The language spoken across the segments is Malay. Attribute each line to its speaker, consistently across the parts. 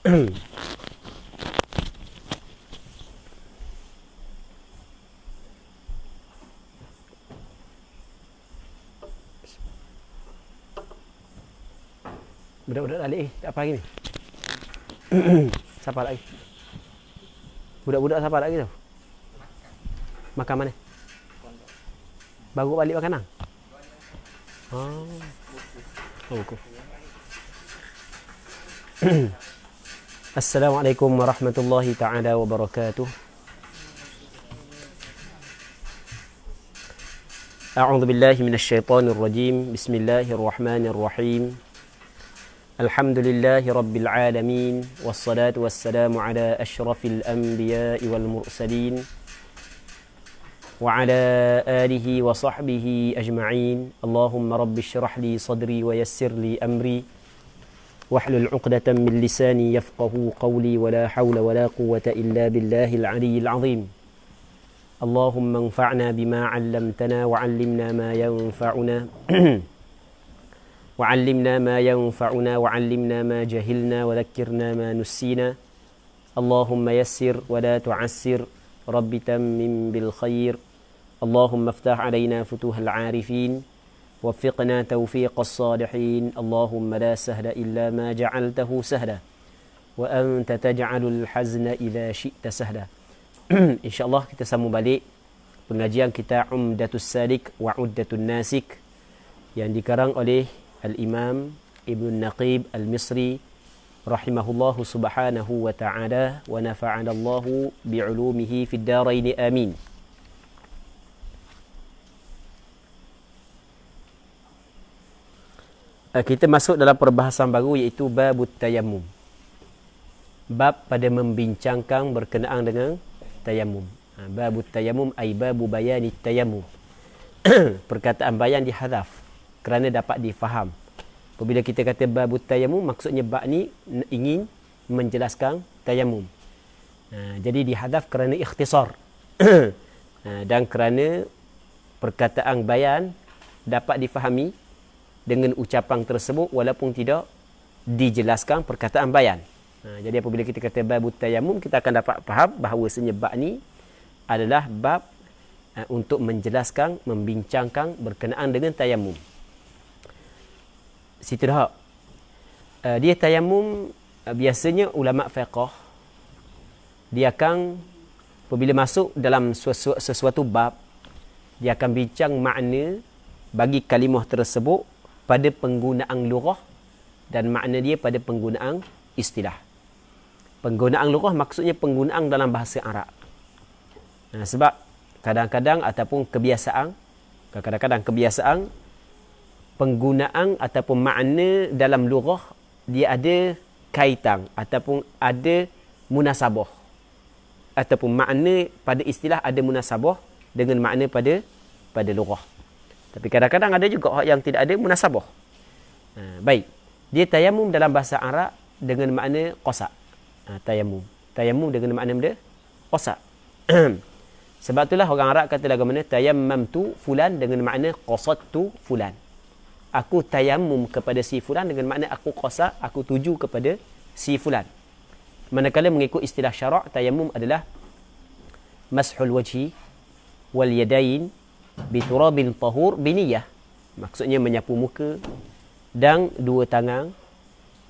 Speaker 1: Budak-budak tak eh. Tak apa lagi ni. siapa lagi? Budak-budak siapa lagi tau? Makan mana? Baru balik makanan? Lah? Ah. Oh. Oh, buku. السلام عليكم ورحمة الله تعالى وبركاته أعوذ بالله من الشيطان الرجيم بسم الله الرحمن الرحيم الحمد لله رب العالمين والصلاة والسلام على أشرف الأنبياء والمرسلين وعلى آله وصحبه أجمعين اللهم رب اشرح لي صدري ويسر لي أمري واحلل عقدة من لساني يفقه قولي ولا حول ولا قوة إلا بالله العلي العظيم اللهم انفعنا بما علمتنا وعلمنا ما ينفعنا وعلمنا ما ينفعنا وعلمنا ما جهلنا وذكرنا ما نسينا اللهم يسر ولا تعسر رب تمم بالخير اللهم افتح علينا فتوح العارفين وفقنا توفيق الصالحين اللهم لا سهل إلا ما جعلته سهلا وأنت تجعل الحزن إذا شئت سهلا إن شاء الله kita sambung balik pengajian kita Umdatus Salik wa Uddatun Nasik yang dikarang oleh Al-Imam Ibn Naqib Al-Misri rahimahullah subhanahu wa ta'ala wa nafa'ana Allah bi'ulumihi fid darain amin Eh, kita masuk dalam perbahasan baru iaitu bab tayammum. Bab pada membincangkan berkenaan dengan tayammum. Ha, babut tayammum ai babu bayani tayammum. Perkataan bayan dihadaf kerana dapat difaham. Apabila kita kata bab tayammum maksudnya bab ni ingin menjelaskan tayammum. Ha, jadi dihadaf kerana ikhtisar. ha, dan kerana perkataan bayan dapat difahami dengan ucapan tersebut walaupun tidak dijelaskan perkataan bayan. Ha, jadi apabila kita kata bab tayamum kita akan dapat faham bahawa senyebab ni adalah bab ha, untuk menjelaskan membincangkan berkenaan dengan tayamum. Siti Dha. Ha, eh, dia tayamum eh, biasanya ulama fiqh dia akan apabila masuk dalam sesuatu, sesuatu bab dia akan bincang makna bagi kalimah tersebut pada penggunaan lurah dan makna dia pada penggunaan istilah. Penggunaan lurah maksudnya penggunaan dalam bahasa Arab. Nah, sebab kadang-kadang ataupun kebiasaan, kadang-kadang kebiasaan penggunaan ataupun makna dalam lurah dia ada kaitan ataupun ada munasabah ataupun makna pada istilah ada munasabah dengan makna pada pada lurah. Tapi kadang-kadang ada juga orang yang tidak ada munasabah. Ha, baik. Dia tayamum dalam bahasa Arab dengan makna qasak. Ha, tayamum. Tayamum dengan makna benda qasak. Sebab itulah orang Arab kata lagu mana Tayamum tu fulan dengan makna qasat tu fulan. Aku tayamum kepada si fulan dengan makna aku qasak, aku tuju kepada si fulan. Manakala mengikut istilah syarak, tayamum adalah mashul wajhi wal yadain biturabil tahur biniyah maksudnya menyapu muka dan dua tangan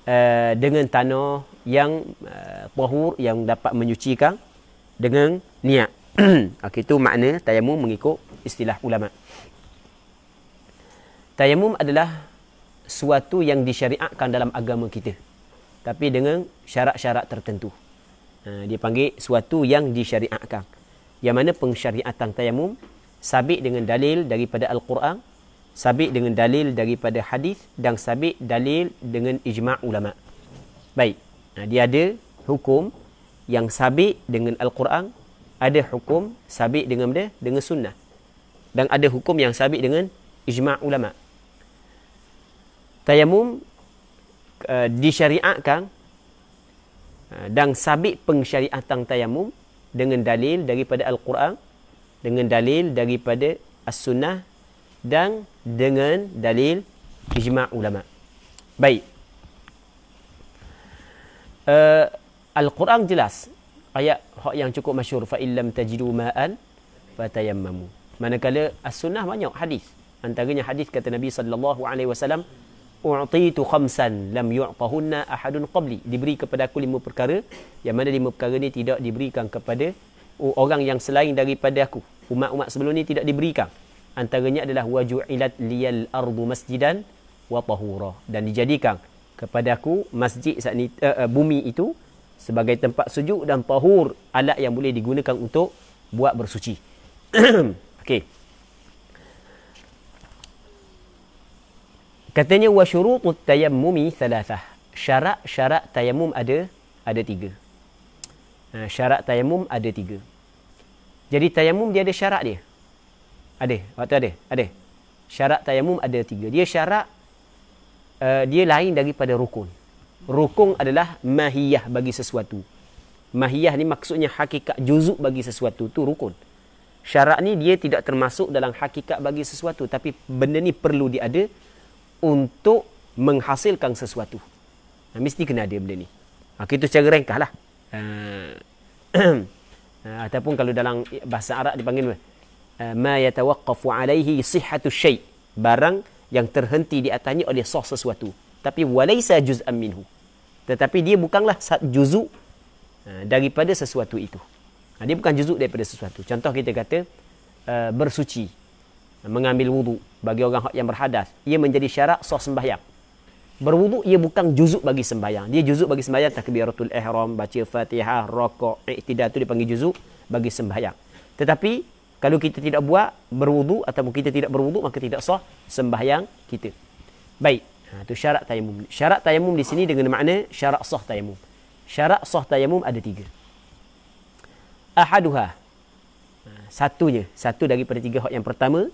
Speaker 1: uh, dengan tanah yang uh, tahur yang dapat menyucikan dengan niat okay, itu makna tayamum mengikut istilah ulama tayamum adalah suatu yang disyariatkan dalam agama kita tapi dengan syarat-syarat tertentu uh, dia panggil suatu yang disyariatkan yang mana pengsyariatan tayamum sabit dengan dalil daripada al-Quran, sabit dengan dalil daripada hadis dan sabit dalil dengan ijma' ulama. Baik. Ha, dia ada hukum yang sabit dengan al-Quran, ada hukum sabit dengan dia dengan sunnah. Dan ada hukum yang sabit dengan ijma' ulama. Tayamum uh, eh, disyariatkan eh, dan sabit pengsyariatan tayamum dengan dalil daripada al-Quran dengan dalil daripada as-sunnah dan dengan dalil ijma' ulama. Baik. Uh, Al-Quran jelas ayat yang cukup masyhur fa illam tajidu ma'an fatayammamu. Manakala as-sunnah banyak hadis. Antaranya hadis kata Nabi sallallahu alaihi wasallam u'titu khamsan lam yu'tahunna ahadun qabli diberi kepada aku lima perkara yang mana lima perkara ini tidak diberikan kepada orang yang selain daripada aku umat-umat sebelum ni tidak diberikan antaranya adalah waju'ilat liyal ardu masjidan wa tahura dan dijadikan kepada aku masjid saat ni, uh, uh, bumi itu sebagai tempat sujud dan tahur alat yang boleh digunakan untuk buat bersuci okey katanya wa syurutut tayammumi thalathah syarat-syarat tayammum ada ada tiga. Eh, syarat tayammum ada tiga. Jadi tayamum dia ada syarat dia. Ada, waktu ada, ada. Syarat tayamum ada tiga. Dia syarat uh, dia lain daripada rukun. Rukun adalah mahiyah bagi sesuatu. Mahiyah ni maksudnya hakikat juzuk bagi sesuatu tu rukun. Syarat ni dia tidak termasuk dalam hakikat bagi sesuatu tapi benda ni perlu dia ada untuk menghasilkan sesuatu. Nah, ha, mesti kena ada benda ni. Ha, kita secara ringkas lah. Uh, uh, ataupun kalau dalam bahasa Arab dipanggil uh, ma yatawaqqafu alaihi sihhatu syai barang yang terhenti di atasnya oleh sah sesuatu tapi walaisa juz'an minhu tetapi dia bukanlah juzuk uh, eh, daripada sesuatu itu uh, dia bukan juzu daripada sesuatu contoh kita kata uh, bersuci mengambil wudu bagi orang yang berhadas ia menjadi syarat sah sembahyang Berwuduk ia bukan juzuk bagi sembahyang. Dia juzuk bagi sembahyang takbiratul ihram, baca Fatihah, rokok, iktidal itu dipanggil juzuk bagi sembahyang. Tetapi kalau kita tidak buat berwuduk atau kita tidak berwuduk maka tidak sah sembahyang kita. Baik. Ha itu syarat tayamum. Syarat tayamum di sini dengan makna syarat sah tayamum. Syarat sah tayamum ada tiga. Ahaduha. Ha, satunya, satu daripada tiga hak yang pertama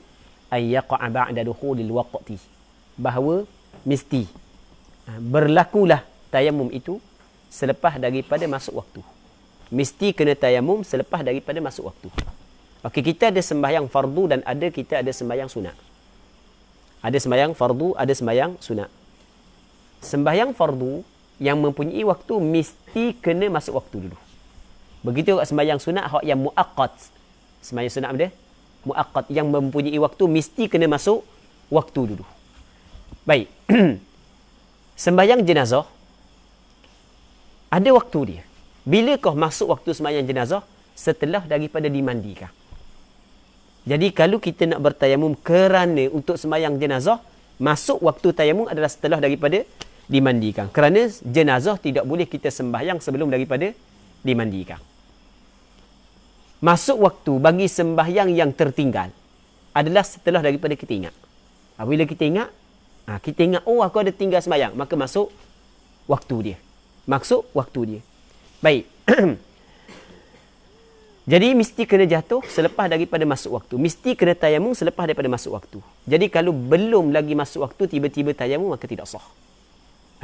Speaker 1: ayyaqa ba'da dukhulil waqti. Bahawa mesti Ha, berlakulah tayamum itu selepas daripada masuk waktu. Mesti kena tayamum selepas daripada masuk waktu. Okey, kita ada sembahyang fardu dan ada kita ada sembahyang sunat. Ada sembahyang fardu, ada sembahyang sunat. Sembahyang fardu yang mempunyai waktu mesti kena masuk waktu dulu. Begitu juga sembahyang sunat hak yang muaqqat. Sembahyang sunat apa dia? Muaqqat yang mempunyai waktu mesti kena masuk waktu dulu. Baik. Sembahyang jenazah ada waktu dia. Bila kau masuk waktu sembahyang jenazah setelah daripada dimandikan. Jadi kalau kita nak bertayamum kerana untuk sembahyang jenazah masuk waktu tayamum adalah setelah daripada dimandikan. Kerana jenazah tidak boleh kita sembahyang sebelum daripada dimandikan. Masuk waktu bagi sembahyang yang tertinggal adalah setelah daripada kita ingat. Apabila kita ingat, Ha, kita ingat, oh aku ada tinggal semayang. Maka masuk waktu dia. Maksud waktu dia. Baik. Jadi mesti kena jatuh selepas daripada masuk waktu. Mesti kena tayamum selepas daripada masuk waktu. Jadi kalau belum lagi masuk waktu, tiba-tiba tayamum maka tidak sah.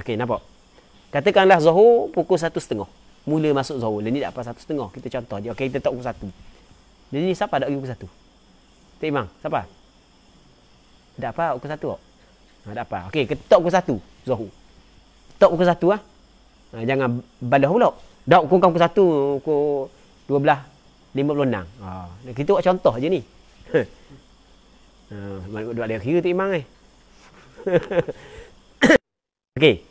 Speaker 1: Okey, nampak? Katakanlah Zohor pukul satu setengah. Mula masuk Zohor. Ini tak apa satu setengah. Kita contoh je. Okey, kita tak pukul satu. Jadi siapa nak pergi pukul satu? Tak imam, siapa? Tak apa, pukul satu kok. Ha, tak apa. Okey, ketok pukul satu. zohu. Ketok pukul satu lah. Ha? Ha, jangan balas pula. Dok, kau pukul satu. Kau dua belah. Lima puluh enam. Ha. Kita buat contoh je ni. ha, dua ada kira tu imang eh. Okey.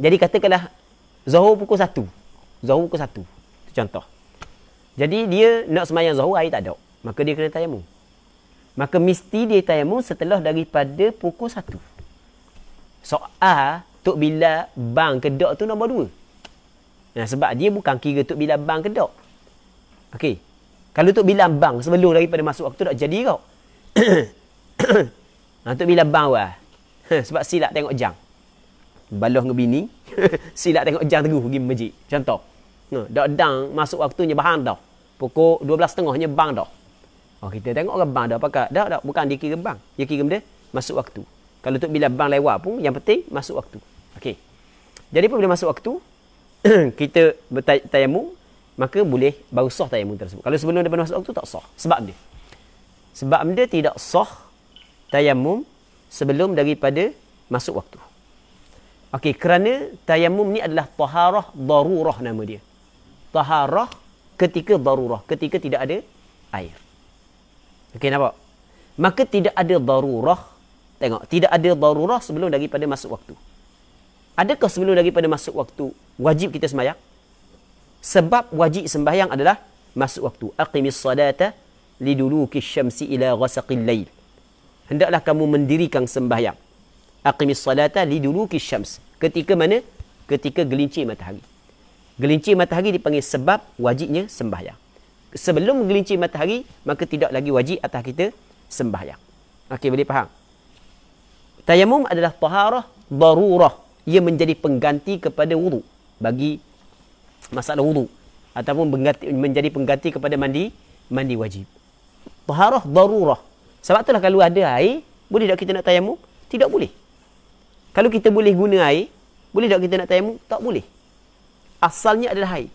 Speaker 1: Jadi katakanlah zohu pukul satu. zohu pukul satu. Itu contoh. Jadi dia nak semayang zohu, air tak ada. Maka dia kena tayamu. Maka mesti dia tayamum setelah daripada pukul 1. Soal Tok Bila bang kedok tu nombor 2. Nah, sebab dia bukan kira Tok Bila bang kedok. Okey. Kalau Tok Bila bang sebelum daripada masuk waktu tak jadi kau. nah, Tok Bila bang lah. sebab silap tengok jam. Baloh dengan bini. silap tengok jam teguh pergi majik. Contoh. Nah, dok dang masuk waktunya bahan dah. Pukul 12.30 nya bang dah. Oh, kita tengok rebang dah pakai. Dah, dah. Bukan dia kira rebang. Dia kira benda masuk waktu. Kalau tu bila bang lewat pun, yang penting masuk waktu. Okey. Jadi pun bila masuk waktu, kita bertayamum, maka boleh baru sah tayamum tersebut. Kalau sebelum dia masuk waktu, tak sah. Sebab dia. Sebab dia tidak sah tayamum sebelum daripada masuk waktu. Okey, kerana tayamum ni adalah taharah darurah nama dia. Taharah ketika darurah, ketika tidak ada air. Okey nampak? Maka tidak ada darurah. Tengok, tidak ada darurah sebelum daripada masuk waktu. Adakah sebelum daripada masuk waktu wajib kita sembahyang? Sebab wajib sembahyang adalah masuk waktu. Aqimis salata liduluki syamsi ila ghasaqil lail. Hendaklah kamu mendirikan sembahyang. Aqimis salata liduluki syams. Ketika mana? Ketika gelincir matahari. Gelincir matahari dipanggil sebab wajibnya sembahyang sebelum menggelincir matahari maka tidak lagi wajib atas kita sembahyang. Okey boleh faham? Tayamum adalah taharah darurah. Ia menjadi pengganti kepada wudu bagi masalah wudu ataupun pengganti, menjadi pengganti kepada mandi mandi wajib. Taharah darurah. Sebab itulah kalau ada air, boleh tak kita nak tayamum? Tidak boleh. Kalau kita boleh guna air, boleh tak kita nak tayamum? Tak boleh. Asalnya adalah air.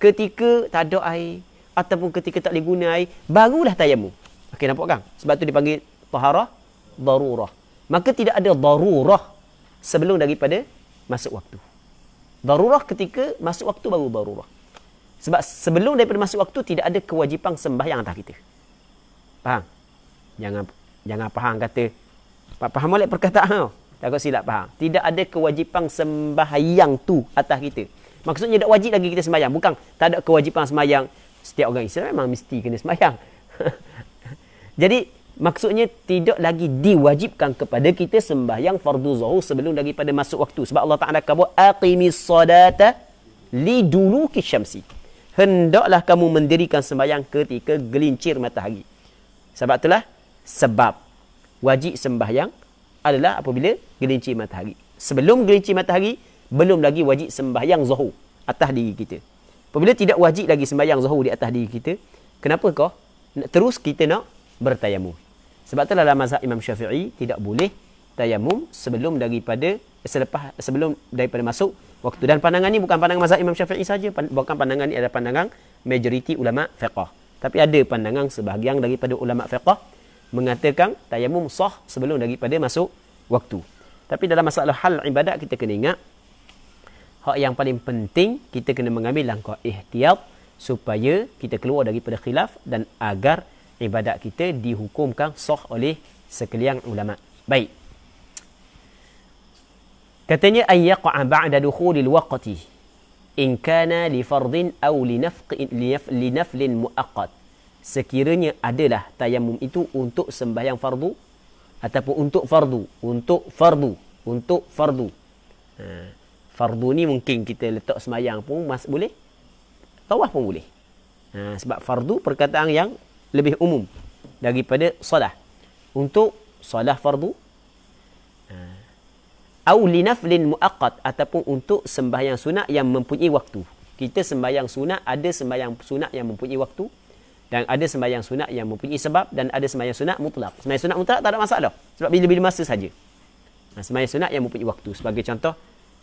Speaker 1: Ketika tak ada air, ataupun ketika tak boleh guna air, barulah tayamu. Okey, nampak kan? Sebab tu dipanggil taharah darurah. Maka tidak ada darurah sebelum daripada masuk waktu. Darurah ketika masuk waktu baru darurah. Sebab sebelum daripada masuk waktu tidak ada kewajipan sembahyang atas kita. Faham? Jangan jangan faham kata Pak faham balik perkataan kau. Takut silap faham. Tidak ada kewajipan sembahyang tu atas kita. Maksudnya tak wajib lagi kita sembahyang. Bukan tak ada kewajipan sembahyang setiap orang Islam memang mesti kena sembahyang. Jadi maksudnya tidak lagi diwajibkan kepada kita sembahyang fardu zuhur sebelum daripada masuk waktu. Sebab Allah Ta'ala kabur, Aqimis sadata lidulu kishamsi. Hendaklah kamu mendirikan sembahyang ketika gelincir matahari. Sebab itulah sebab wajib sembahyang adalah apabila gelincir matahari. Sebelum gelincir matahari, belum lagi wajib sembahyang zuhur atas diri kita. Apabila tidak wajib lagi sembahyang zuhur di atas diri kita, kenapa kau terus kita nak bertayamum? Sebab itulah dalam mazhab Imam Syafi'i tidak boleh tayamum sebelum daripada selepas sebelum daripada masuk waktu dan pandangan ini bukan pandangan mazhab Imam Syafi'i saja bukan pandangan ini adalah pandangan majoriti ulama fiqh tapi ada pandangan sebahagian daripada ulama fiqh mengatakan tayamum sah sebelum daripada masuk waktu tapi dalam masalah hal ibadat kita kena ingat Hak yang paling penting kita kena mengambil langkah ihtiyat supaya kita keluar daripada khilaf dan agar ibadat kita dihukumkan sah oleh sekalian ulama. Baik. Katanya ay yaqa'a ba'da dukhulil waqti in kana li fardhin aw li nafq li nafl muaqqat. Sekiranya adalah tayammum itu untuk sembahyang fardu ataupun untuk fardu, untuk fardu, untuk fardu. Ha. Fardu ni mungkin kita letak semayang pun mas boleh. Tawaf pun boleh. Ha, sebab fardu perkataan yang lebih umum daripada solat. Untuk solat fardu. Ha, au ha. linaflin mu'aqad ataupun untuk sembahyang sunat yang mempunyai waktu. Kita sembahyang sunat, ada sembahyang sunat yang mempunyai waktu. Dan ada sembahyang sunat yang mempunyai sebab dan ada sembahyang sunat mutlak. Sembahyang sunat mutlak tak ada masalah. Sebab bila-bila masa saja. Ha, sembahyang sunat yang mempunyai waktu. Sebagai contoh,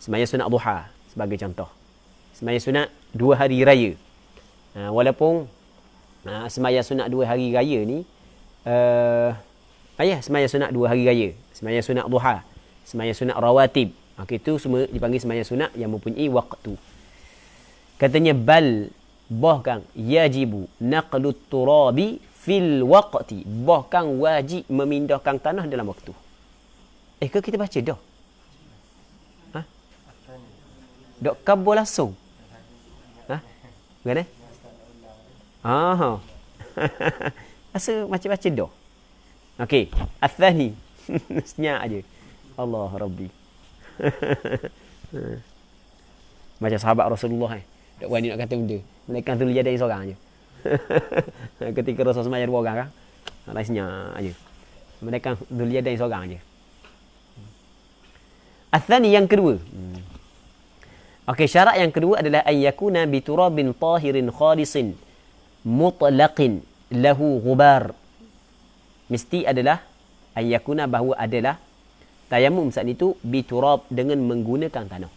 Speaker 1: Semayang sunat duha sebagai contoh. Semayang sunat dua hari raya. Ha, walaupun ha, semayang sunat dua hari raya ni, uh, ayah semayang sunat dua hari raya. Semayang sunat duha. Semayang sunat rawatib. Okay, ha, itu semua dipanggil semayang sunat yang mempunyai waktu. Katanya bal bahkan yajibu naqlu turabi fil waqti bahkan wajib memindahkan tanah dalam waktu eh ke kita baca dah dok kabur langsung. Ha? Bukan eh? oh, Rasa macam-macam dah. Okey, athani. Senyap aje. Allah Rabbi. macam sahabat Rasulullah eh. Dok wani nak kata benda. Mereka tu dia dari seorang aje. Ketika Rasul semayar dua orang kan. Ah, Rasanya aje. Mereka dulia dari seorang aje. Athani yang kedua. Hmm. Okey, syarat yang kedua adalah ay yakuna bi turabin tahirin khalisin mutlaqin lahu ghubar. Mesti adalah ay yakuna bahawa adalah tayammum saat itu bi turab dengan menggunakan tanah.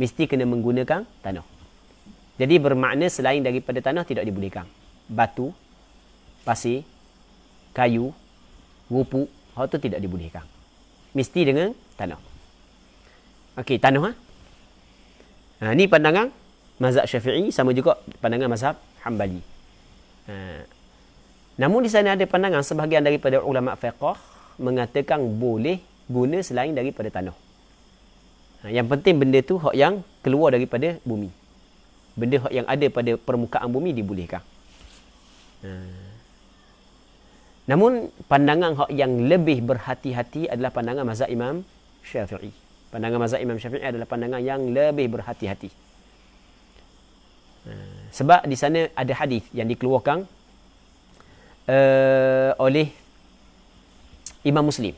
Speaker 1: Mesti kena menggunakan tanah. Jadi bermakna selain daripada tanah tidak dibolehkan. Batu, pasir, kayu, rupu, hal itu tidak dibolehkan. Mesti dengan tanah. Okey, tanah ha? Ha, ni pandangan mazhab syafi'i sama juga pandangan mazhab hambali. Ha. Namun di sana ada pandangan sebahagian daripada ulama fiqah mengatakan boleh guna selain daripada tanah. Ha, yang penting benda tu hak yang keluar daripada bumi. Benda hak yang ada pada permukaan bumi dibolehkan. Ha. Namun pandangan hak yang lebih berhati-hati adalah pandangan mazhab Imam Syafi'i. Pandangan mazhab Imam Syafi'i adalah pandangan yang lebih berhati-hati. Ha, sebab di sana ada hadis yang dikeluarkan uh, oleh Imam Muslim.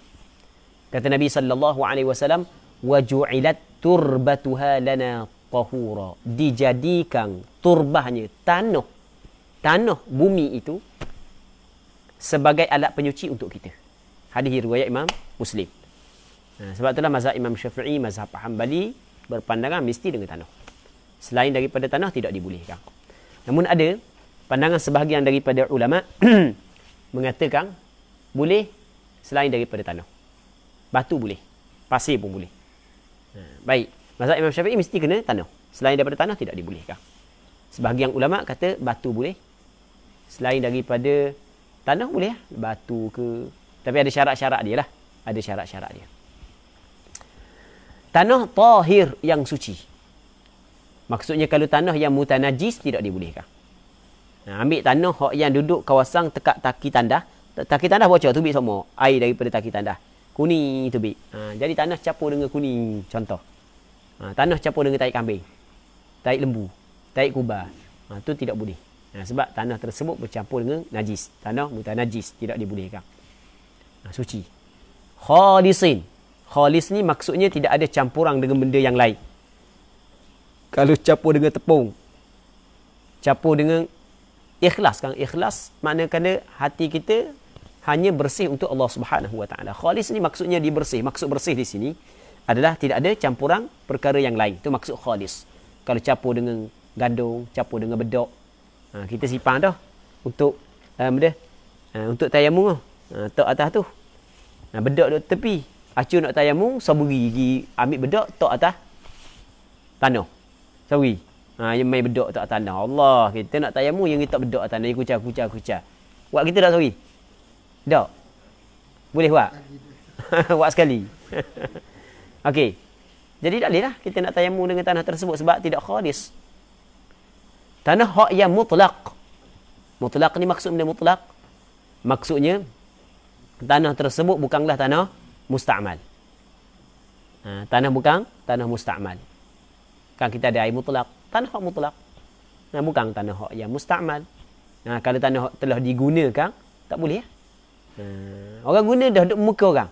Speaker 1: Kata Nabi sallallahu alaihi wasallam, "Wa ju'ilat turbatuha lana tahura." Dijadikan turbahnya tanah tanah bumi itu sebagai alat penyuci untuk kita. Hadis riwayat Imam Muslim. Ha, sebab itulah mazhab Imam Syafi'i, mazhab Hanbali berpandangan mesti dengan tanah. Selain daripada tanah tidak dibolehkan. Namun ada pandangan sebahagian daripada ulama mengatakan boleh selain daripada tanah. Batu boleh, pasir pun boleh. Ha, baik, mazhab Imam Syafi'i mesti kena tanah. Selain daripada tanah tidak dibolehkan. Sebahagian ulama kata batu boleh. Selain daripada tanah boleh, lah. batu ke. Tapi ada syarat-syarat dia lah. Ada syarat-syarat dia tanah tahir yang suci. Maksudnya kalau tanah yang mutanajis tidak dibolehkan. Nah, ambil tanah hok yang duduk kawasan tekak taki tandah. Taki tandah bocor tu semua. Air daripada taki tandah. Kuning tu bik. Ha, jadi tanah capur dengan kuning. Contoh. Ha, tanah capur dengan taik kambing. Taik lembu. Taik kubah. Ha, tu tidak boleh. Ha, sebab tanah tersebut bercampur dengan najis. Tanah mutanajis. Tidak dibolehkan. Ha, suci. Khadisin. Khalis ni maksudnya tidak ada campuran dengan benda yang lain. Kalau campur dengan tepung. Campur dengan ikhlas. Kan? Ikhlas maknanya kerana hati kita hanya bersih untuk Allah Subhanahu Wa Taala. Khalis ni maksudnya dia bersih. Maksud bersih di sini adalah tidak ada campuran perkara yang lain. Itu maksud khalis. Kalau campur dengan gandum, campur dengan bedok. Ha, kita simpan dah untuk um, dia, uh, untuk tayamu. Uh, lah. ha, tak atas tu. Nah, bedok tu tepi. Acu nak tayamum saburi gi ambil bedak tok atas tanah. Saburi. Ha yang main bedak tok atas tanah. Allah kita nak tayamum yang kita bedak atas tanah yang kucah kucah kucah. Buat kita dah saburi. Dak. Boleh buat. buat sekali. Okey. Jadi tak lah kita nak tayamum dengan tanah tersebut sebab tidak khalis. Tanah hak yang mutlak. Mutlak ni maksudnya mutlak. Maksudnya tanah tersebut bukanlah tanah Musta'mal. Ha, tanah bukan tanah Musta'mal. Kan kita ada air mutlak, tanah hak mutlak. Nah, bukan tanah hak yang Musta'mal. Nah, kalau tanah hak telah digunakan, tak boleh. Ya? Ha, orang guna dah duduk muka orang.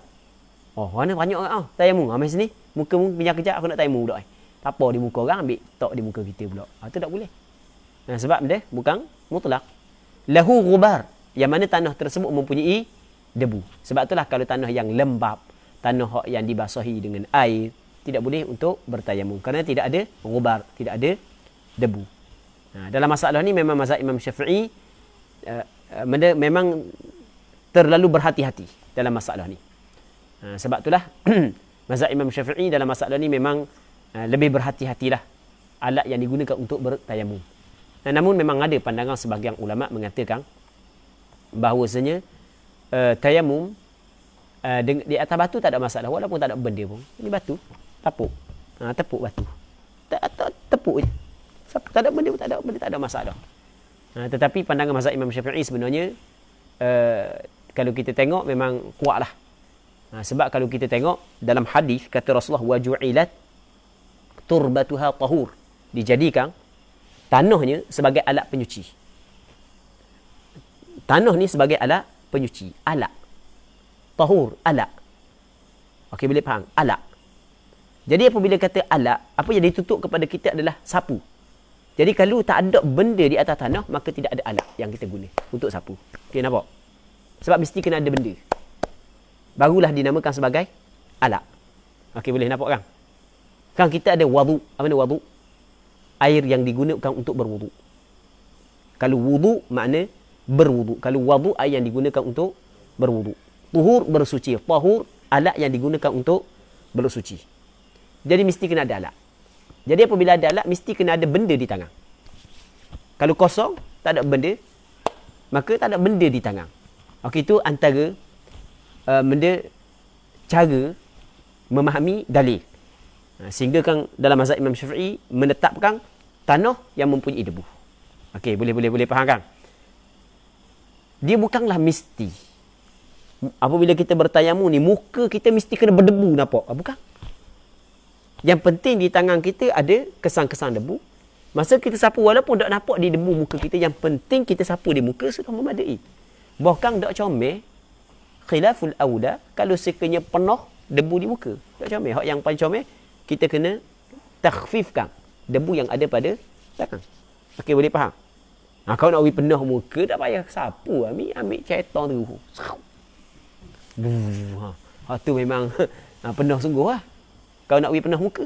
Speaker 1: Oh, mana banyak orang. Oh, ah, tayamu, ambil ah, sini. Muka mu, minyak kejap, aku nak tayamu pula. Eh. Tak apa di muka orang, ambil tok di muka kita pula. Ha, ah, itu tak boleh. Nah, sebab dia bukan mutlak. Lahu gubar. Yang mana tanah tersebut mempunyai debu. Sebab itulah kalau tanah yang lembap, tanah yang dibasahi dengan air, tidak boleh untuk bertayamum. Kerana tidak ada mengubar, tidak ada debu. Nah, ha, dalam masalah ini memang mazhab Imam Syafi'i uh, uh, memang terlalu berhati-hati dalam masalah ini. Uh, ha, sebab itulah mazhab Imam Syafi'i dalam masalah ini memang uh, lebih berhati-hatilah alat yang digunakan untuk bertayamum. Nah, namun memang ada pandangan sebahagian ulama mengatakan bahawasanya uh, eh, tayamum uh, eh, di, di atas batu tak ada masalah walaupun tak ada benda pun. Ini batu, tapuk. Ha, tepuk batu. Tak tak tepuk je. Tak ada benda pun tak ada benda tak ada masalah. Ha, tetapi pandangan mazhab Imam Syafi'i sebenarnya uh, kalau kita tengok memang kuatlah. Ha, sebab kalau kita tengok dalam hadis kata Rasulullah wajuilat turbatuha tahur dijadikan tanahnya sebagai alat penyuci. Tanah ni sebagai alat penyuci alak tahur alak okey boleh faham alak jadi apabila kata alak apa yang ditutup kepada kita adalah sapu jadi kalau tak ada benda di atas tanah maka tidak ada alak yang kita guna untuk sapu okey nampak sebab mesti kena ada benda barulah dinamakan sebagai alak okey boleh nampak kan kan kita ada wudu apa ni wudu air yang digunakan untuk berwudu kalau wudu makna berwuduk. Kalau wuduk air yang digunakan untuk berwuduk. Tuhur bersuci. Tahur alat yang digunakan untuk bersuci. Jadi mesti kena ada alat. Jadi apabila ada alat, mesti kena ada benda di tangan. Kalau kosong, tak ada benda, maka tak ada benda di tangan. Okey, itu antara uh, benda cara memahami dalil. Ha, sehingga kan dalam mazhab Imam Syafi'i menetapkan tanah yang mempunyai debu. Okey, boleh-boleh boleh faham kan? dia bukanlah mesti apabila kita bertayamu ni muka kita mesti kena berdebu nampak ah, bukan yang penting di tangan kita ada kesan-kesan debu masa kita sapu walaupun tak nampak di debu muka kita yang penting kita sapu di muka sudah memadai bahkan tak comel khilaful awla kalau sekiranya penuh debu di muka tak comel yang paling comel kita kena takhfifkan debu yang ada pada tangan okey boleh faham Ha, kau nak pergi penuh muka, tak payah sapu. Ambil, ambil cetong tu. Ha, ha tu memang ah, ha, penuh sungguh lah. Kau nak pergi penuh muka.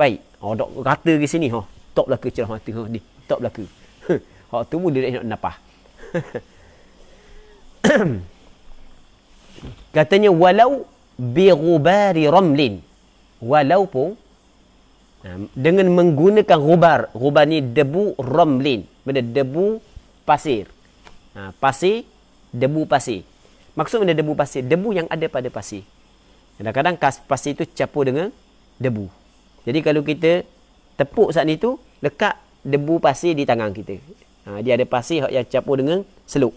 Speaker 1: Baik. Oh, dok kata di sini. Ha. Top lah cerah celah mata. Ha, ni. Top lah Ha, tu pun dia nak napah. Katanya, walau birubari ramlin. Walau pun ah, dengan menggunakan rubar. Rubar ni debu ramlin benda debu pasir. Ha, pasir, debu pasir. Maksud benda debu pasir, debu yang ada pada pasir. Kadang-kadang pasir itu capur dengan debu. Jadi kalau kita tepuk saat itu, lekat debu pasir di tangan kita. Ha, dia ada pasir yang capur dengan seluk.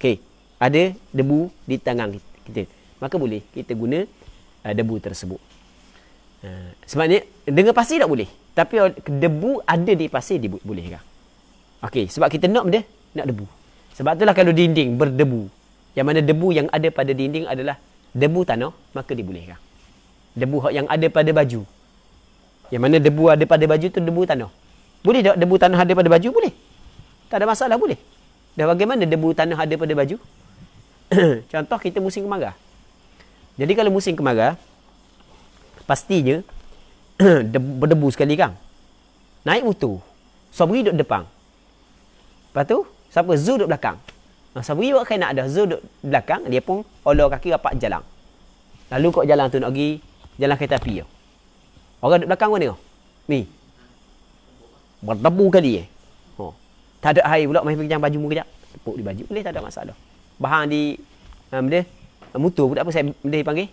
Speaker 1: Okey, ada debu di tangan kita. Maka boleh kita guna uh, debu tersebut. Uh, sebabnya dengan pasir tak boleh. Tapi uh, debu ada di pasir, di, bolehkah? Okey, sebab kita nak benda, nak debu. Sebab itulah kalau dinding berdebu. Yang mana debu yang ada pada dinding adalah debu tanah, maka dibolehkan. Debu yang ada pada baju. Yang mana debu ada pada baju tu debu tanah. Boleh tak debu tanah ada pada baju? Boleh. Tak ada masalah, boleh. Dan bagaimana debu tanah ada pada baju? Contoh kita musim kemarau. Jadi kalau musim kemarau, pastinya berdebu sekali kan. Naik motor. Sobri duduk depan. Lepas tu, siapa? Zul duduk belakang. Ha, ah, Sabri buat khainat dah. Zul duduk belakang. Dia pun olor kaki rapat jalan. Lalu kok jalan tu nak pergi jalan kereta api. Ya. Orang duduk belakang mana? Ni. Berdebu kali Oh. Tak ada air pula. Mereka jangan baju muka Tepuk di baju. Boleh tak ada masalah. Bahan di... Um, dia, um, mutu pun tak apa. Benda panggil?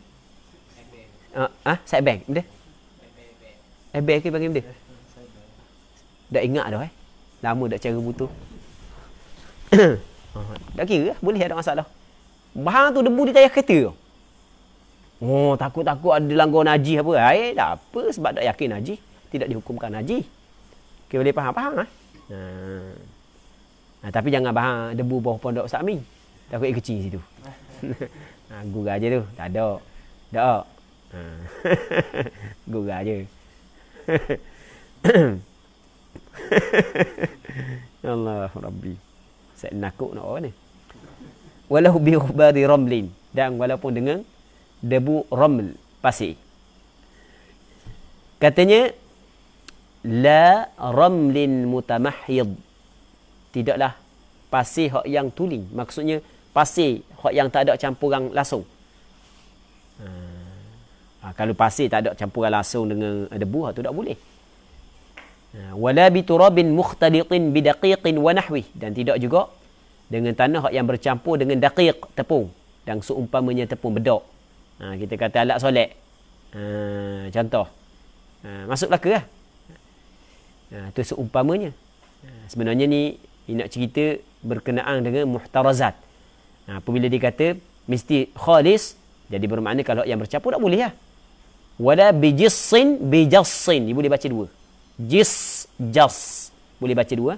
Speaker 1: Ha? Uh, ha? Ah, bank? Benda? Ebek ke panggil benda? Tak ingat dah eh. Lama tak cara mutu tak kira lah. Boleh ada masalah. Bahang tu debu di tayar kereta tu. Oh, takut-takut ada langgar naji apa. Hai, eh, tak apa. Sebab tak yakin naji. Tidak dihukumkan naji. Okey, boleh faham? Faham lah. Nah, tapi jangan bahang debu bawah pondok Ustaz Takut ikut kecil situ. ha, gurah je tu. Tak ada. Tak. Ha. gurah je. Allah Rabbi. Saya nakut nak orang ni. Walau bi khubari ramlin dan walaupun dengan debu raml pasir. Katanya la ramlin mutamahid, Tidaklah pasir hak yang tuli. Maksudnya pasir hak yang tak ada campuran langsung. Hmm. Ha, kalau pasir tak ada campuran langsung dengan debu, ha, tu tak boleh. Ha, wala bi turabin mukhtaliqin bi daqiqin wa nahwi dan tidak juga dengan tanah yang bercampur dengan daqiq tepung dan seumpamanya tepung bedak ha, kita kata alat solat ha, contoh ha, masuk laka lah ha, tu seumpamanya ha, sebenarnya ni dia nak cerita berkenaan dengan muhtarazat ha, apabila dia kata mesti khalis jadi bermakna kalau yang bercampur tak boleh lah ya? wala bijissin bijassin dia baca dua jis jas boleh baca dua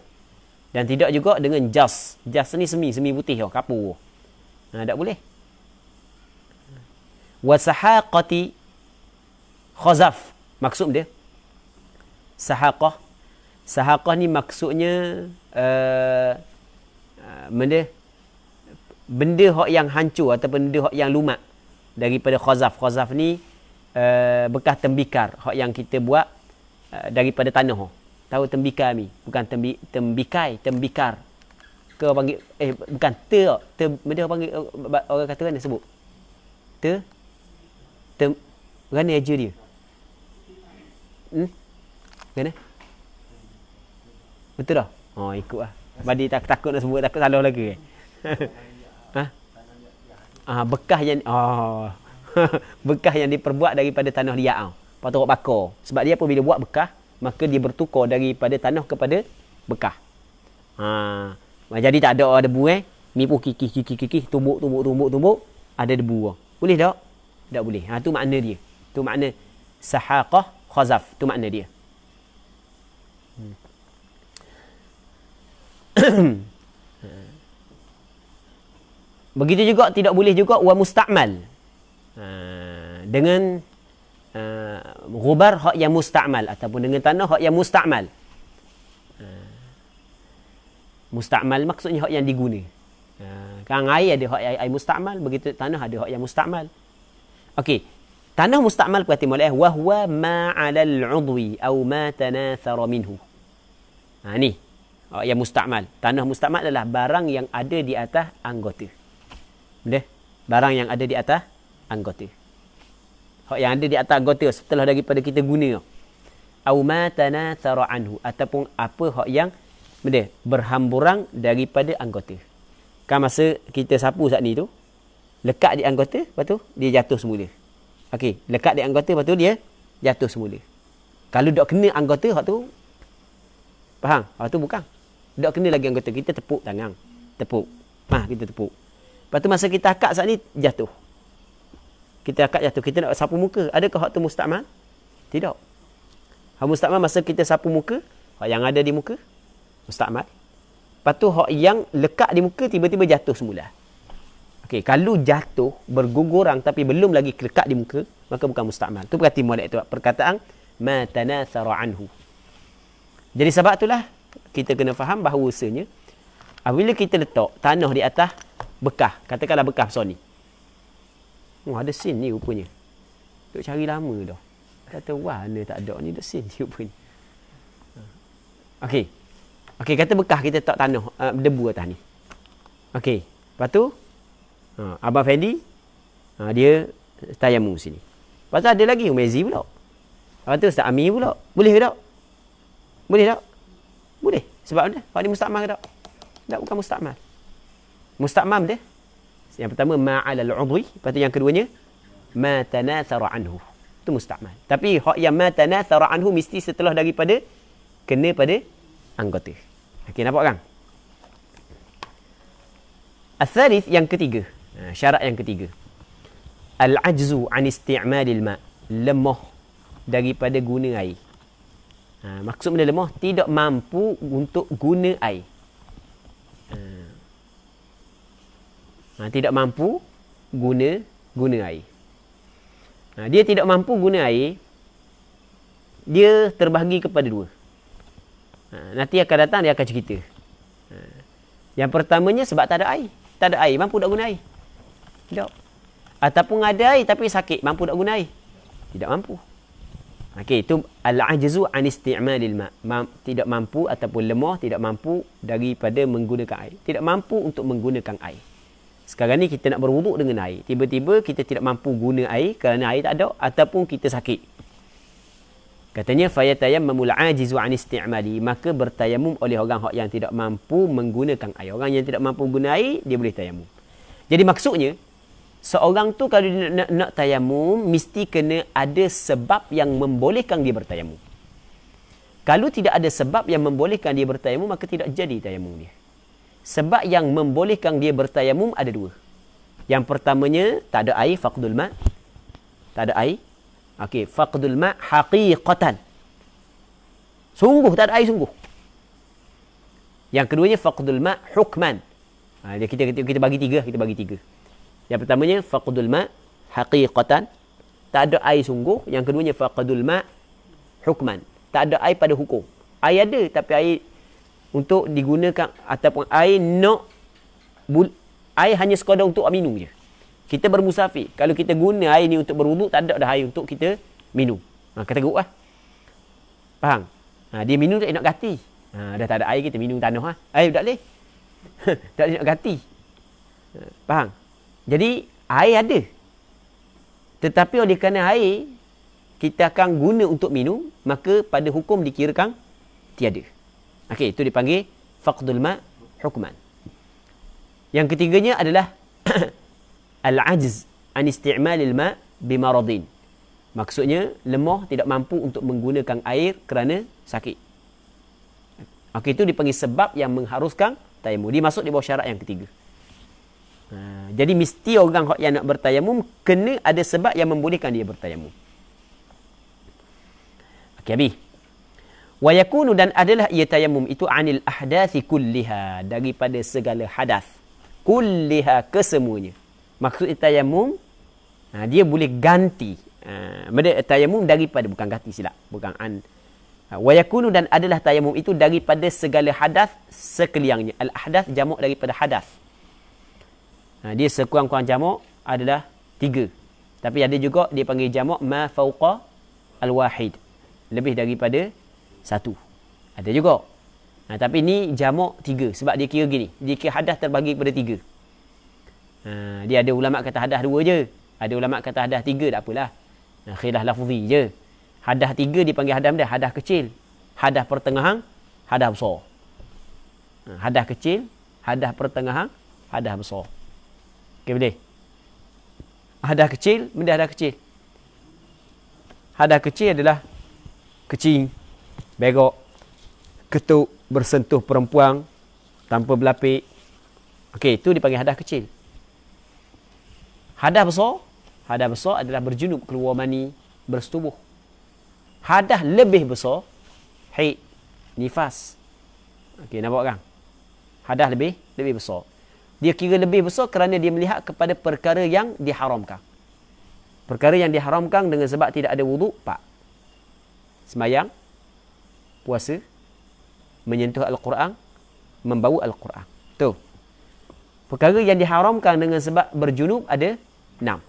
Speaker 1: dan tidak juga dengan jas jas ni semi semi putih oh kapur oh. Ha, tak boleh wasahaqati khazaf maksud dia sahaqah sahaqah ni maksudnya uh, benda benda hok yang hancur atau benda hok yang lumak daripada khazaf khazaf ni uh, bekas tembikar hok yang kita buat Uh, daripada tanah. Tahu tembikai, mi, bukan tembi, tembikai, tembikar. Ke panggil eh bukan te, te benda panggil uh, orang kata kan sebut. Te tem kan eja dia. Hmm? Kan? Betul dah. Ha oh, ikutlah. Badi tak takut nak sebut takut salah lagi. Eh? ha? Ah bekas yang ah oh. bekas yang diperbuat daripada tanah liat ah. Oh. Lepas tu orang bakar. Sebab dia apabila buat bekah, maka dia bertukar daripada tanah kepada bekah. Ha. ha jadi tak ada oh, debu eh. Ni pun kikih, kikih, kikih, tumbuk, tumbuk, tumbuk, tumbuk. Ada debu lah. Boleh tak? Tak boleh. Ha, tu makna dia. Tu makna sahaqah khazaf. Tu makna dia. Hmm. Begitu juga tidak boleh juga wa mustakmal. Ha, dengan uh, Ghubar hak yang musta'mal Ataupun dengan tanah hak yang musta'mal uh, Musta'mal maksudnya hak yang diguna uh, Kan air ada hak air, air musta'mal Begitu tanah ada hak yang musta'mal Okey Tanah musta'mal berarti mulai Wahuwa ma'alal udwi Au ma tanathara minhu Ha ni Hak yang musta'mal Tanah musta'mal adalah barang yang ada di atas anggota Boleh? Barang yang ada di atas anggota hak yang ada di atas gota setelah daripada kita guna au ma tanathara anhu ataupun apa hak yang benda berhamburan daripada anggota kan masa kita sapu saat ni tu lekat di anggota lepas tu dia jatuh semula okey lekat di anggota lepas tu dia jatuh semula kalau dok kena anggota hak tu faham hak tu bukan dok kena lagi anggota kita tepuk tangan tepuk mah ha, kita tepuk lepas tu masa kita akak saat ni jatuh kita akak jatuh kita nak sapu muka adakah hak tu mustakmal tidak hak mustakmal masa kita sapu muka hak yang ada di muka mustakmal lepas tu hak yang lekat di muka tiba-tiba jatuh semula okey kalau jatuh berguguran tapi belum lagi lekat di muka maka bukan mustakmal tu berarti molek tu perkataan matanathara anhu jadi sebab itulah kita kena faham bahawasanya apabila kita letak tanah di atas bekah katakanlah bekah sony Oh, ada sin ni rupanya. Duk cari lama dah. Kata, wah, ni tak ada ni, ada sin ni rupanya. Okey. Okey, kata bekah kita tak tanah, uh, debu atas ni. Okey. Lepas tu, uh, Abang Fendi, uh, dia tayamu sini. Lepas tu ada lagi, Umezi pula. Lepas tu, Ustaz Amir pula. Boleh ke tak? Boleh tak? Boleh. Sebab apa? Pak ni mustakmal ke tak? Tak bukan mustakmal. Mustakmal dia. Yang pertama ma'alal udwi, lepas tu yang keduanya ma tanathara anhu. Itu mustakmal. Tapi hak yang ma tanathara anhu mesti setelah daripada kena pada anggota. Okey nampak kan? Asarif yang ketiga. Ha, syarat yang ketiga. Al-ajzu an isti'malil ma' lemah daripada guna air. Ha, maksud benda lemah tidak mampu untuk guna air. ha, tidak mampu guna guna air ha, dia tidak mampu guna air dia terbahagi kepada dua ha, nanti akan datang dia akan cerita ha, yang pertamanya sebab tak ada air tak ada air mampu tak guna air tidak ataupun ada air tapi sakit mampu tak guna air tidak mampu Okey, itu al-ajzu an isti'malil ma. Tidak mampu ataupun lemah, tidak mampu daripada menggunakan air. Tidak mampu untuk menggunakan air. Sekarang ni kita nak berwuduk dengan air. Tiba-tiba kita tidak mampu guna air kerana air tak ada ataupun kita sakit. Katanya fayatayammamul ajizu an isti'mali maka bertayamum oleh orang yang tidak mampu menggunakan air. Orang yang tidak mampu guna air dia boleh tayamum. Jadi maksudnya seorang tu kalau dia nak, nak, nak tayamum mesti kena ada sebab yang membolehkan dia bertayamum. Kalau tidak ada sebab yang membolehkan dia bertayamum maka tidak jadi tayamum dia sebab yang membolehkan dia bertayamum ada dua. Yang pertamanya tak ada air faqdul ma. Tak ada air. Okey, faqdul ma haqiqatan. Sungguh tak ada air sungguh. Yang keduanya faqdul ma hukman. Ha, jadi kita, kita kita bagi tiga, kita bagi tiga. Yang pertamanya faqdul ma haqiqatan. Tak ada air sungguh. Yang keduanya faqdul ma hukman. Tak ada air pada hukum. Air ada tapi air untuk digunakan ataupun air nok bul, air hanya sekadar untuk minum je. Kita bermusafir. Kalau kita guna air ni untuk berwuduk tak ada dah air untuk kita minum. Ha kata guru lah. Faham? Ha, dia minum tak nak ganti. Ha, dah tak ada air kita minum tanah ah. Ha? Air tak leh. tak boleh nak ganti. Faham? Jadi air ada. Tetapi oleh kerana air kita akan guna untuk minum, maka pada hukum dikirakan tiada. Okey, itu dipanggil faqdul ma' hukman. Yang ketiganya adalah al-ajz an isti'malil ma' bi maradin. Maksudnya lemah tidak mampu untuk menggunakan air kerana sakit. Okey, itu dipanggil sebab yang mengharuskan tayamum. Dia masuk di bawah syarat yang ketiga. Ha, jadi mesti orang yang nak bertayamum kena ada sebab yang membolehkan dia bertayamum. Okey, habis wa yakunu dan adalah ia tayammum itu anil ahdathi kulliha daripada segala hadas kulliha kesemuanya maksud tayammum ha, dia boleh ganti ha, benda tayammum daripada bukan ganti silap bukan an ha, wa yakunu dan adalah tayammum itu daripada segala hadas sekeliangnya al ahdath jamak daripada hadas dia sekurang-kurang jamak adalah tiga tapi ada juga dia panggil jamak ma fauqa al wahid lebih daripada satu. Ada juga. Ha, tapi ni jamak tiga. Sebab dia kira gini. Dia kira hadah terbagi kepada tiga. Ha, dia ada ulama' kata hadah dua je. Ada ulama' kata hadah tiga tak apalah. Ha, khilah lafzi je. Hadah tiga dipanggil hadas dah. Hadah kecil. hadah pertengahan. Hadas besar. Ha, hadas kecil. hadah pertengahan. Hadas besar. Okey boleh? Hadah kecil. Benda hadah kecil. Hadah kecil adalah kecil. Begok ketuk, bersentuh perempuan tanpa berlapik. Okey, itu dipanggil hadah kecil. Hadah besar, hadah besar adalah berjunub keluar mani, bersetubuh. Hadas lebih besar, hei nifas. Okey, nampak kan? Hadah lebih, lebih besar. Dia kira lebih besar kerana dia melihat kepada perkara yang diharamkan. Perkara yang diharamkan dengan sebab tidak ada wuduk, pak. Semayang, puasa menyentuh al-Quran membawa al-Quran tu perkara yang diharamkan dengan sebab berjunub ada enam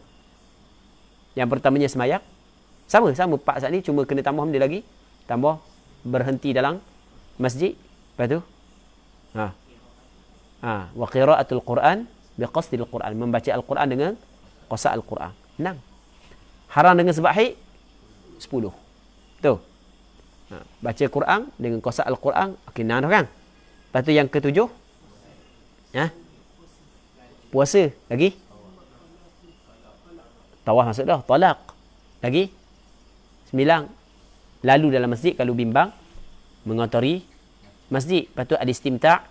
Speaker 1: yang pertamanya semayak sama sama pak saat ni cuma kena tambah dia lagi tambah berhenti dalam masjid lepas tu ha ha wa qiraatul quran bi qasdil quran membaca al-Quran dengan qasa al-Quran enam haram dengan sebab haid 10 Tu. Ha. Baca Quran dengan kosak Al-Quran. Okey, nak dah kan? Lepas tu yang ketujuh. Ya? Puasa. Lagi? tawah masuk dah. Tolak. Lagi? Sembilan. Lalu dalam masjid kalau bimbang. Mengotori. Masjid. Lepas tu adistimta'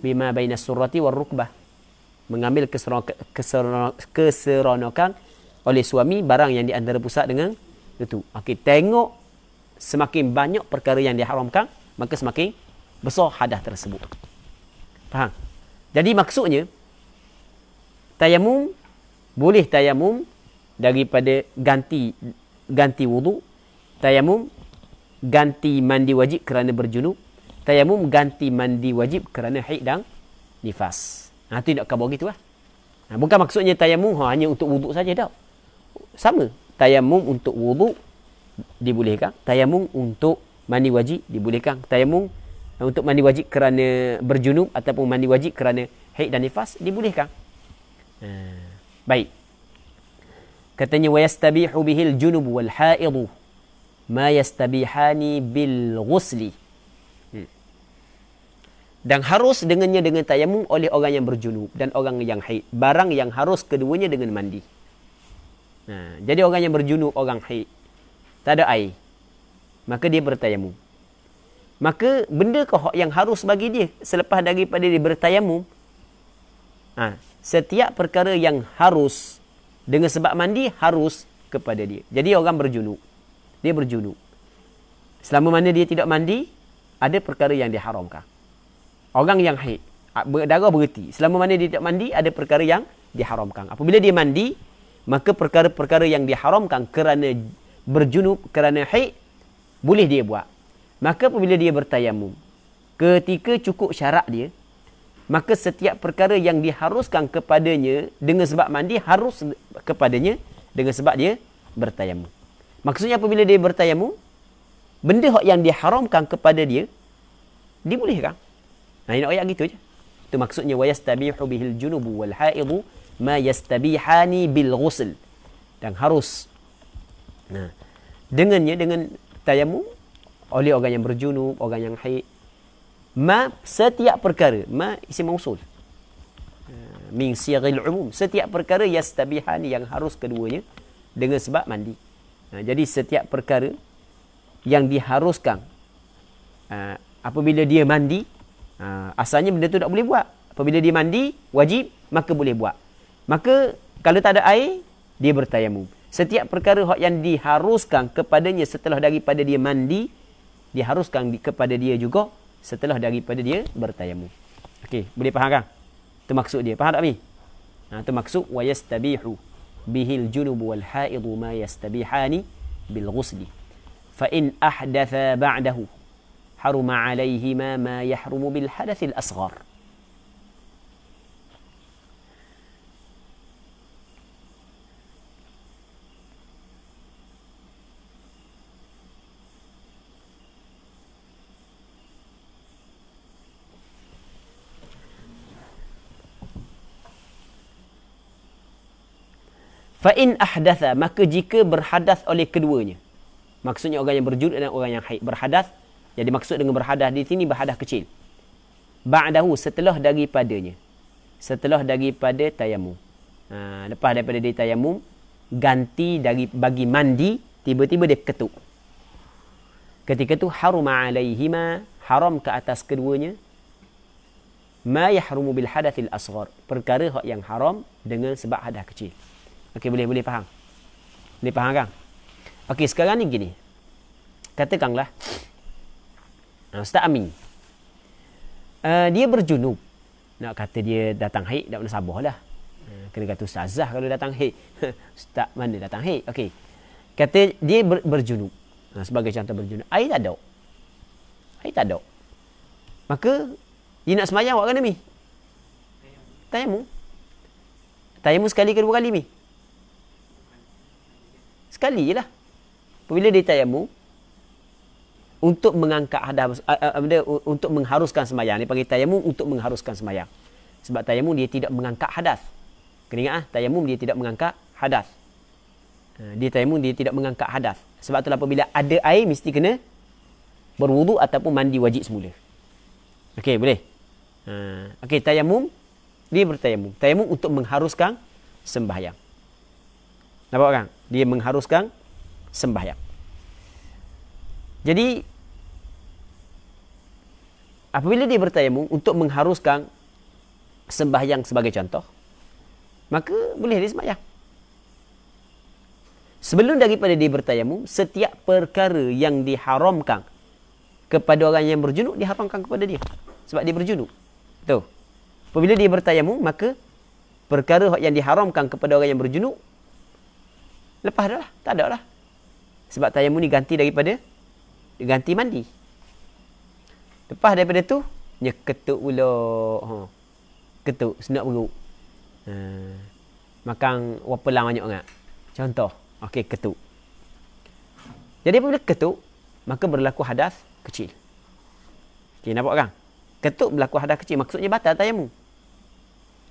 Speaker 1: bima baina surati wal rukbah mengambil keseronokan oleh suami barang yang di antara pusat dengan itu okey tengok semakin banyak perkara yang diharamkan, maka semakin besar hadah tersebut. Faham? Jadi maksudnya, tayamum boleh tayamum daripada ganti ganti wudu, tayamum ganti mandi wajib kerana berjunub, tayamum ganti mandi wajib kerana haid dan nifas. Ha, tu nak kabar gitu lah. Ha, bukan maksudnya tayamum ha, hanya untuk wuduk saja tak. Sama. Tayamum untuk wuduk, dibolehkan tayamum untuk mandi wajib dibolehkan tayamum untuk mandi wajib kerana berjunub ataupun mandi wajib kerana haid dan nifas dibolehkan hmm. baik katanya wa yastabihu bihil junub wal haid ma yastabihani bil ghusli hmm. dan harus dengannya dengan tayamum oleh orang yang berjunub dan orang yang haid barang yang harus keduanya dengan mandi nah, ha, jadi orang yang berjunub orang haid tak ada air. Maka dia bertayamum. Maka benda ke yang harus bagi dia selepas daripada dia bertayamum? Ha, setiap perkara yang harus dengan sebab mandi harus kepada dia. Jadi orang berjunuk. Dia berjunuk. Selama mana dia tidak mandi, ada perkara yang diharamkan. Orang yang haid, berdarah berhenti. Selama mana dia tidak mandi, ada perkara yang diharamkan. Apabila dia mandi, maka perkara-perkara yang diharamkan kerana berjunub kerana haid boleh dia buat maka apabila dia bertayamum ketika cukup syarat dia maka setiap perkara yang diharuskan kepadanya dengan sebab mandi harus kepadanya dengan sebab dia bertayamum maksudnya apabila dia bertayamum benda hak yang diharamkan kepada dia dia boleh kan nah ini ayat gitu je itu maksudnya wayastabihu bihil junubu wal haidu ma yastabihani bil ghusl dan harus nah dengannya dengan tayamu, oleh orang yang berjunub, orang yang haid. Ma setiap perkara, ma isim mausul. Eh, min siyaril umum. Setiap perkara yastabihani yang harus keduanya dengan sebab mandi. Eh, jadi setiap perkara yang diharuskan eh, apabila dia mandi, asalnya benda tu tak boleh buat. Apabila dia mandi, wajib, maka boleh buat. Maka kalau tak ada air, dia bertayamum. Setiap perkara hak yang diharuskan kepadanya setelah daripada dia mandi, diharuskan kepada dia juga setelah daripada dia bertayamu. Okey, boleh faham kan? Itu maksud dia. Faham tak ni? Ha, itu maksud wa yastabihu bihil junub wal haid ma yastabihani bil ghusli. Fa in ahdatha ba'dahu haruma alayhima Fa'in in ahdatha maka jika berhadas oleh keduanya. Maksudnya orang yang berjudud dan orang yang haid berhadas. Jadi maksud dengan berhadas di sini berhadas kecil. Ba'dahu setelah daripadanya. Setelah daripada tayamum. Ha, lepas daripada dia tayamum ganti dari bagi mandi tiba-tiba dia ketuk. Ketika tu harum alaihima haram ke atas keduanya ma yahrumu bil hadathil asghar perkara yang haram dengan sebab hadas kecil. Okey boleh boleh faham. Boleh faham kan? Okey sekarang ni gini. Katakanlah ah, Ustaz Amin. Uh, dia berjunub. Nak kata dia datang haid tak pernah sabar lah. Ah, kena kata ustazah kalau datang haid. Ustaz mana datang haid? Okey. Kata dia ber, berjunub. Nah, sebagai contoh berjunub. Air tak ada. Air tak ada. Maka dia nak semayang awak kena mi? Tayamu. Tayamu sekali ke dua kali mi? sekali lah. Bila dia tayamum, untuk mengangkat hadas, eh, eh, untuk mengharuskan semayang. Dia panggil tayamum untuk mengharuskan semayang. Sebab tayamum dia tidak mengangkat hadas. Kena ingat, ah, tayamum dia tidak mengangkat hadas. Eh, dia tayamum dia tidak mengangkat hadas. Sebab itulah apabila ada air, mesti kena berwudu ataupun mandi wajib semula. Okey, boleh? Okey, tayamum, dia bertayamum. Tayamum untuk mengharuskan sembahyang. Nampak kan? Dia mengharuskan sembahyang. Jadi, apabila dia bertayamum untuk mengharuskan sembahyang sebagai contoh, maka boleh dia sembahyang. Sebelum daripada dia bertayamum, setiap perkara yang diharamkan kepada orang yang berjunuk, diharamkan kepada dia. Sebab dia berjunuk. Tuh, Apabila dia bertayamum, maka perkara yang diharamkan kepada orang yang berjunuk lepas dah lah. Tak ada lah. Sebab tayamum ni ganti daripada ganti mandi. Lepas daripada tu, dia ketuk pula. Ha. Ketuk, senak perut. Ha. Makan wapelang banyak sangat. Contoh, okey ketuk. Jadi apabila ketuk, maka berlaku hadas kecil. Okey, nampak kan? Ketuk berlaku hadas kecil, maksudnya batal tayamum.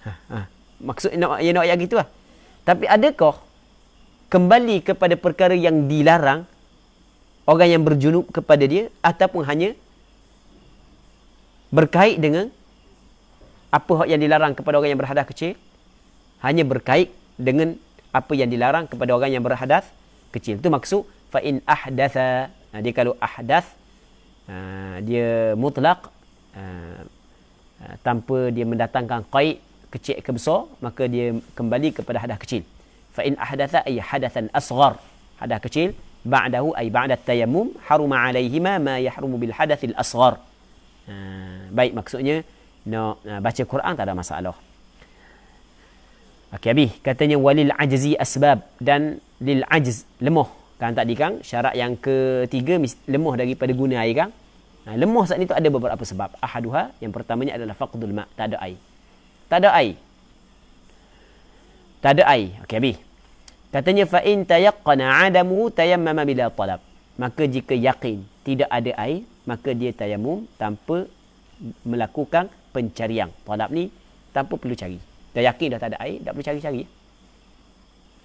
Speaker 1: Ha, ha. Maksud, nak, nak ayat gitu lah. Tapi adakah kembali kepada perkara yang dilarang orang yang berjunub kepada dia ataupun hanya berkait dengan apa yang dilarang kepada orang yang berhadas kecil hanya berkait dengan apa yang dilarang kepada orang yang berhadas kecil itu maksud fa in ahdatha dia kalau ahdas ah, dia mutlak ah, ah, tanpa dia mendatangkan qaid kecil ke besar maka dia kembali kepada hadas kecil fa in ahdatha ay hadathan asghar hadah kecil ba'dahu ay ba'da tayammum haruma alaihima ma yahrumu bil hadath al asghar hmm, baik maksudnya no baca Quran tak ada masalah Okey abih katanya walil ajzi asbab dan lil ajz lemah kan tadi kan syarat yang ketiga lemah daripada guna air kan nah, lemah saat ni tu ada beberapa sebab ahaduha yang pertamanya adalah faqdul ma tak ada air tak ada air tak ada air okey abih Katanya fa in tayaqqana adamuhu tayammama bila talab. Maka jika yakin tidak ada air, maka dia tayammum tanpa melakukan pencarian. Talab ni tanpa perlu cari. Dah yakin dah tak ada air, tak perlu cari-cari.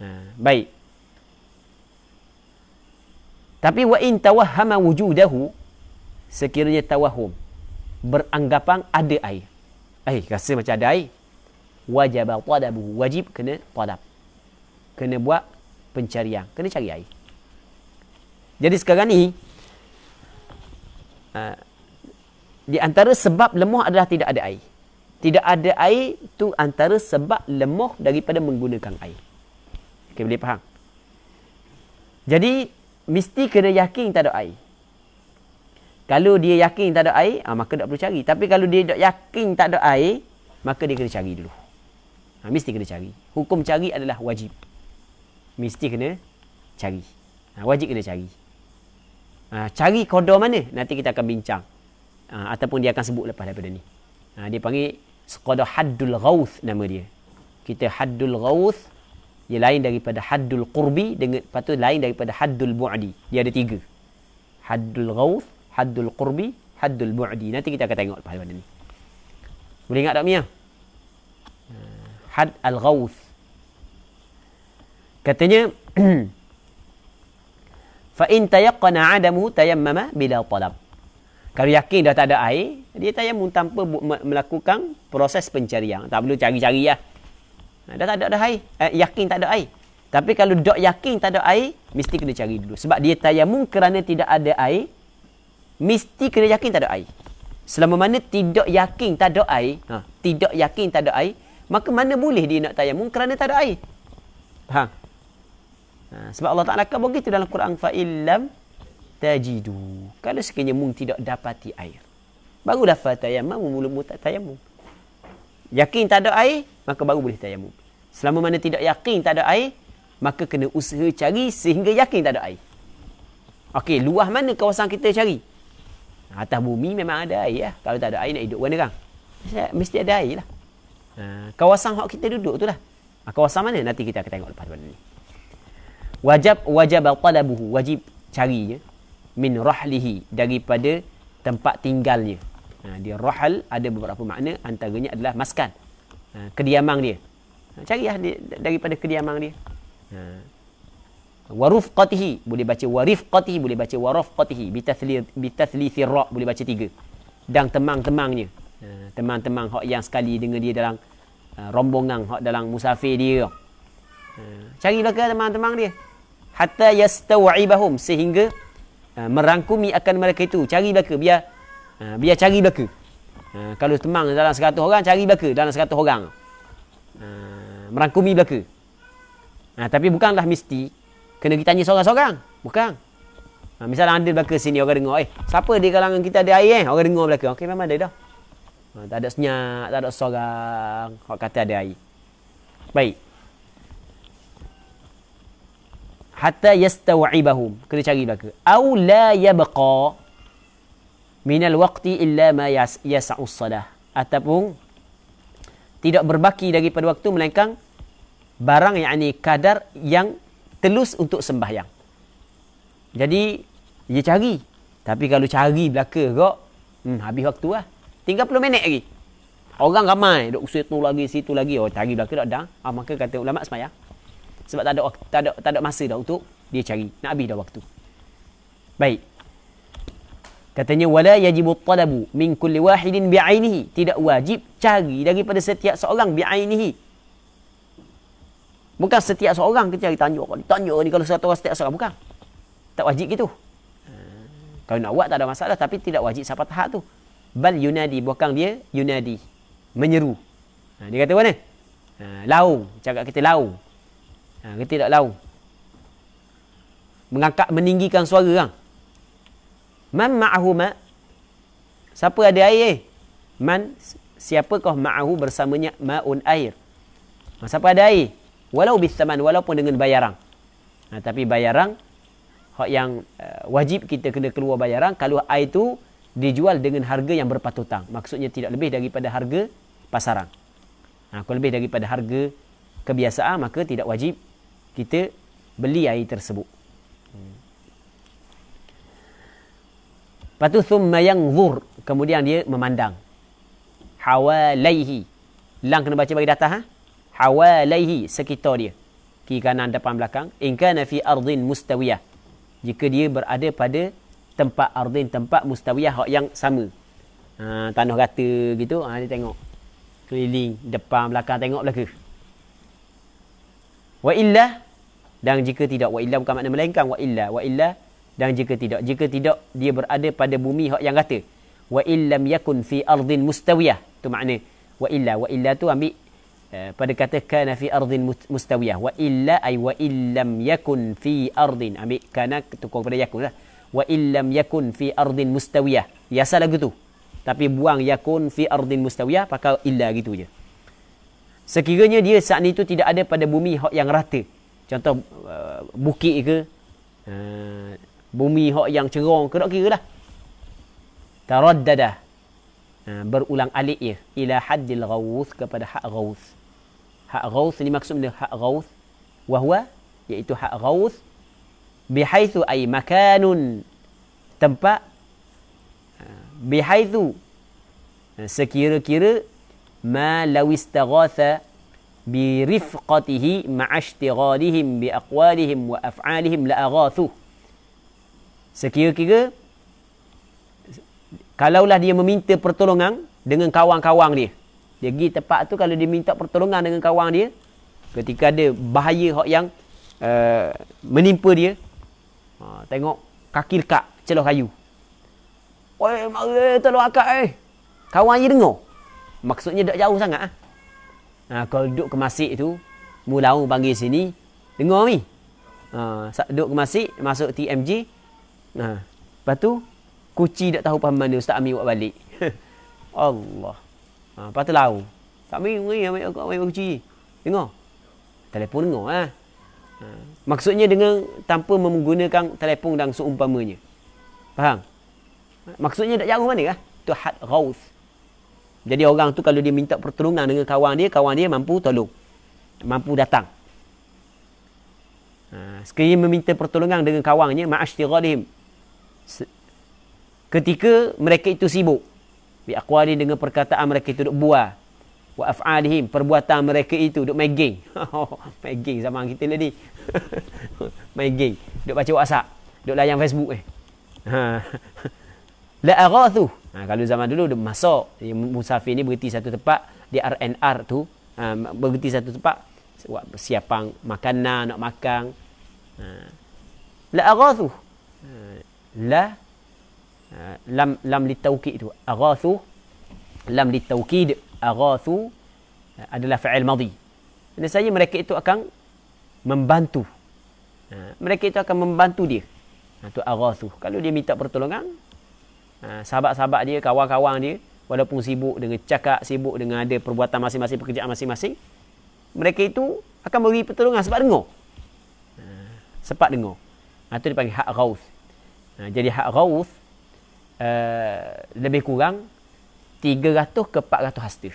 Speaker 1: Ha, baik. Tapi wa in tawahhama wujudahu sekiranya tawahum beranggapan ada air. Eh, rasa macam ada air. Wajib talabuhu, wajib kena talab kena buat pencarian, kena cari air. Jadi sekarang ni uh, di antara sebab lemah adalah tidak ada air. Tidak ada air tu antara sebab lemah daripada menggunakan air. Okay, boleh faham? Jadi mesti kena yakin tak ada air. Kalau dia yakin tak ada air, ha, maka tak perlu cari. Tapi kalau dia tak yakin tak ada air, maka dia kena cari dulu. Ha, mesti kena cari. Hukum cari adalah wajib mesti kena cari. Ha, wajib kena cari. Ha, cari kodoh mana? Nanti kita akan bincang. Ha, ataupun dia akan sebut lepas daripada ni. Ha, dia panggil sekodoh haddul gawth nama dia. Kita haddul gawth ia lain daripada haddul qurbi dengan patu lain daripada haddul bu'adi. Dia ada tiga. Haddul gawth, haddul qurbi, haddul bu'adi. Nanti kita akan tengok lepas daripada ni. Boleh ingat tak Mia? Ha, Had al-ghawth Katanya fa in tayaqqana 'adamu tayammama bila talab. Kalau yakin dah tak ada air, dia tayammum tanpa melakukan proses pencarian. Tak perlu cari-cari lah. Ha, dah tak ada dah air. Eh, yakin tak ada air. Tapi kalau dok yakin tak ada air, mesti kena cari dulu. Sebab dia tayammum kerana tidak ada air, mesti kena yakin tak ada air. Selama mana tidak yakin tak ada air, ha, tidak yakin tak ada air, maka mana boleh dia nak tayammum kerana tak ada air. Faham? Ha, sebab Allah Ta'ala kata begitu dalam Quran. Fa'illam tajidu. Kalau sekiranya mung tidak dapati air. Baru dapat tayamum, mulut-mulut tak tayamum. Yakin tak ada air, maka baru boleh tayamum. Selama mana tidak yakin tak ada air, maka kena usaha cari sehingga yakin tak ada air. Okey, luah mana kawasan kita cari? Atas bumi memang ada air lah. Kalau tak ada air nak hidup mana kan? Mesti ada air lah. Ha, kawasan hak kita duduk tu lah. Ha, kawasan mana? Nanti kita akan tengok lepas pada ni wajib wajib talabuhu wajib cari carinya min rahlihi daripada tempat tinggalnya ha, dia rahal ada beberapa makna antaranya adalah maskan ha, kediaman dia Cari carilah daripada kediaman dia ha, ha. qatihi boleh baca qatihi boleh baca waruf warafqatihi bitathli bitathlithi ra boleh baca tiga dan teman-temannya ha, teman-teman hak yang sekali dengan dia dalam ha, rombongan hak dalam musafir dia cari belaka teman-teman dia hatta yastawibahum sehingga uh, merangkumi akan mereka itu cari belaka biar uh, biar cari belaka uh, kalau temang dalam 100 orang cari belaka dalam 100 orang uh, merangkumi belaka uh, tapi bukanlah mesti kena kita tanya seorang-seorang bukan uh, misalnya ada belaka sini orang dengar eh siapa di kalangan kita ada air eh orang dengar belaka okey memang ada dah uh, tak ada senyap tak ada seorang orang kata ada air baik hatta yastawibahum kita cari belaka au la yabqa min alwaqti illa ma yas'u salah ataupun tidak berbaki daripada waktu melainkan barang yang ini kadar yang telus untuk sembahyang jadi dia cari tapi kalau cari belaka kok hmm, habis waktu lah 30 minit lagi orang ramai duk situ lagi situ lagi oh cari belaka tak ada ah, maka kata ulama semayang sebab tak ada tak ada tak ada masa dah untuk dia cari nak habis dah waktu baik katanya wala yajibu talabu min kulli wahidin bi'ainihi tidak wajib cari daripada setiap seorang bi'ainihi bukan setiap seorang kita cari tanya orang tanya ni kalau satu orang setiap seorang bukan tak wajib gitu kalau nak buat tak ada masalah tapi tidak wajib siapa tahap tu bal yunadi bukan dia yunadi menyeru ha, dia kata mana ha, laung cakap kita laung Ha, getih tak lau. Mengangkat meninggikan suara kan. Man ma'ahu ma? Siapa ada air? Eh? Man siapakah ma'ahu bersamanya ma'un air? Ha, siapa ada air? Walau bisaman walaupun dengan bayaran. Ha, tapi bayaran hak yang uh, wajib kita kena keluar bayaran kalau air tu dijual dengan harga yang berpatutan. Maksudnya tidak lebih daripada harga pasaran. Ha, kalau lebih daripada harga kebiasaan maka tidak wajib kita beli air tersebut. Patu thumma yang zur kemudian dia memandang hawalaihi lang kena baca bagi datang ha hawalaihi sekitar dia kiri kanan depan belakang in kana fi ardin mustawiyah jika dia berada pada tempat ardin tempat mustawiyah yang sama ha, tanah rata gitu ha, dia tengok keliling depan belakang tengok belakang Wa illa dan jika tidak wa illa bukan makna melengkang, wa illa wa illa dan jika tidak jika tidak dia berada pada bumi hak yang kata wa illam yakun fi ardin mustawiyah tu makna wa illa wa illa tu ambil eh, pada kata kana fi ardin mustawiyah wa illa ay wa illam yakun fi ardin ambil kana tukar kepada yakun lah wa illam yakun fi ardin mustawiyah Ya salah gitu. tapi buang yakun fi ardin mustawiyah pakai illa gitu je Sekiranya dia saat itu tidak ada pada bumi hok yang rata. Contoh uh, bukit ke. Uh, bumi hok yang cerong ke. Tak kira lah. Taraddadah. Uh, berulang alik ya. Ila haddil gawuth kepada hak gawuth. Hak gawuth ni maksudnya hak gawuth. Wahua. Iaitu hak gawuth. Bihaithu ay makanun. Tempat. Uh, bihaithu. Uh, Sekira-kira ma law istaghatha bi rifqatihi ma'ashtighalihim bi aqwalihim wa af'alihim la aghathu sekiranya kalaulah dia meminta pertolongan dengan kawan-kawan dia dia pergi tempat tu kalau dia minta pertolongan dengan kawan dia ketika ada bahaya hak yang uh, menimpa dia ha, tengok kaki lekat celah kayu oi mari tolong akak eh kawan dia dengar Maksudnya tak jauh sangat ah. Ha, kalau duduk ke masjid tu, mulau panggil sini, dengar ni. Ha, duduk ke masjid, masuk TMG. Ha, lepas tu, kuci tak tahu paham mana Ustaz Amir buat balik. Allah. Ha, lepas tu lau. Ustaz Amir, ni ambil aku, ambil kuci. Dengar. Telepon dengar ha. ha. Maksudnya dengan tanpa menggunakan telepon dan seumpamanya. Faham? Maksudnya tak jauh mana lah. Ha? Itu had ghawth. Jadi orang tu kalau dia minta pertolongan dengan kawan dia, kawan dia mampu tolong. Mampu datang. Ha, sekiranya meminta pertolongan dengan kawannya, ma'ashtiradim. Ketika mereka itu sibuk. Bi'akwari dengan perkataan mereka itu duduk buah. Wa perbuatan mereka itu duduk main geng. main geng zaman kita tadi. main geng. Duduk baca WhatsApp. Duduk layan Facebook eh. Ha. la aghathu ha, kalau zaman dulu dia masuk musafir ni berhenti satu tempat di RNR tu ha, berhenti satu tempat buat persiapan makanan nak makan ha. la aghathu ha, la ha, lam lam litaukid tu aghathu lam litaukid aghathu ha, adalah fa'il madhi ini saya mereka itu akan membantu ha, mereka itu akan membantu dia itu ha, aghathu kalau dia minta pertolongan Ha, sahabat-sahabat dia, kawan-kawan dia, walaupun sibuk dengan cakap, sibuk dengan ada perbuatan masing-masing, pekerjaan masing-masing, mereka itu akan beri pertolongan sebab dengar. Ha, sebab dengar. Itu ha, dipanggil hak rauf. Jadi hak rauf, eh, lebih kurang 300 ke 400 hasta.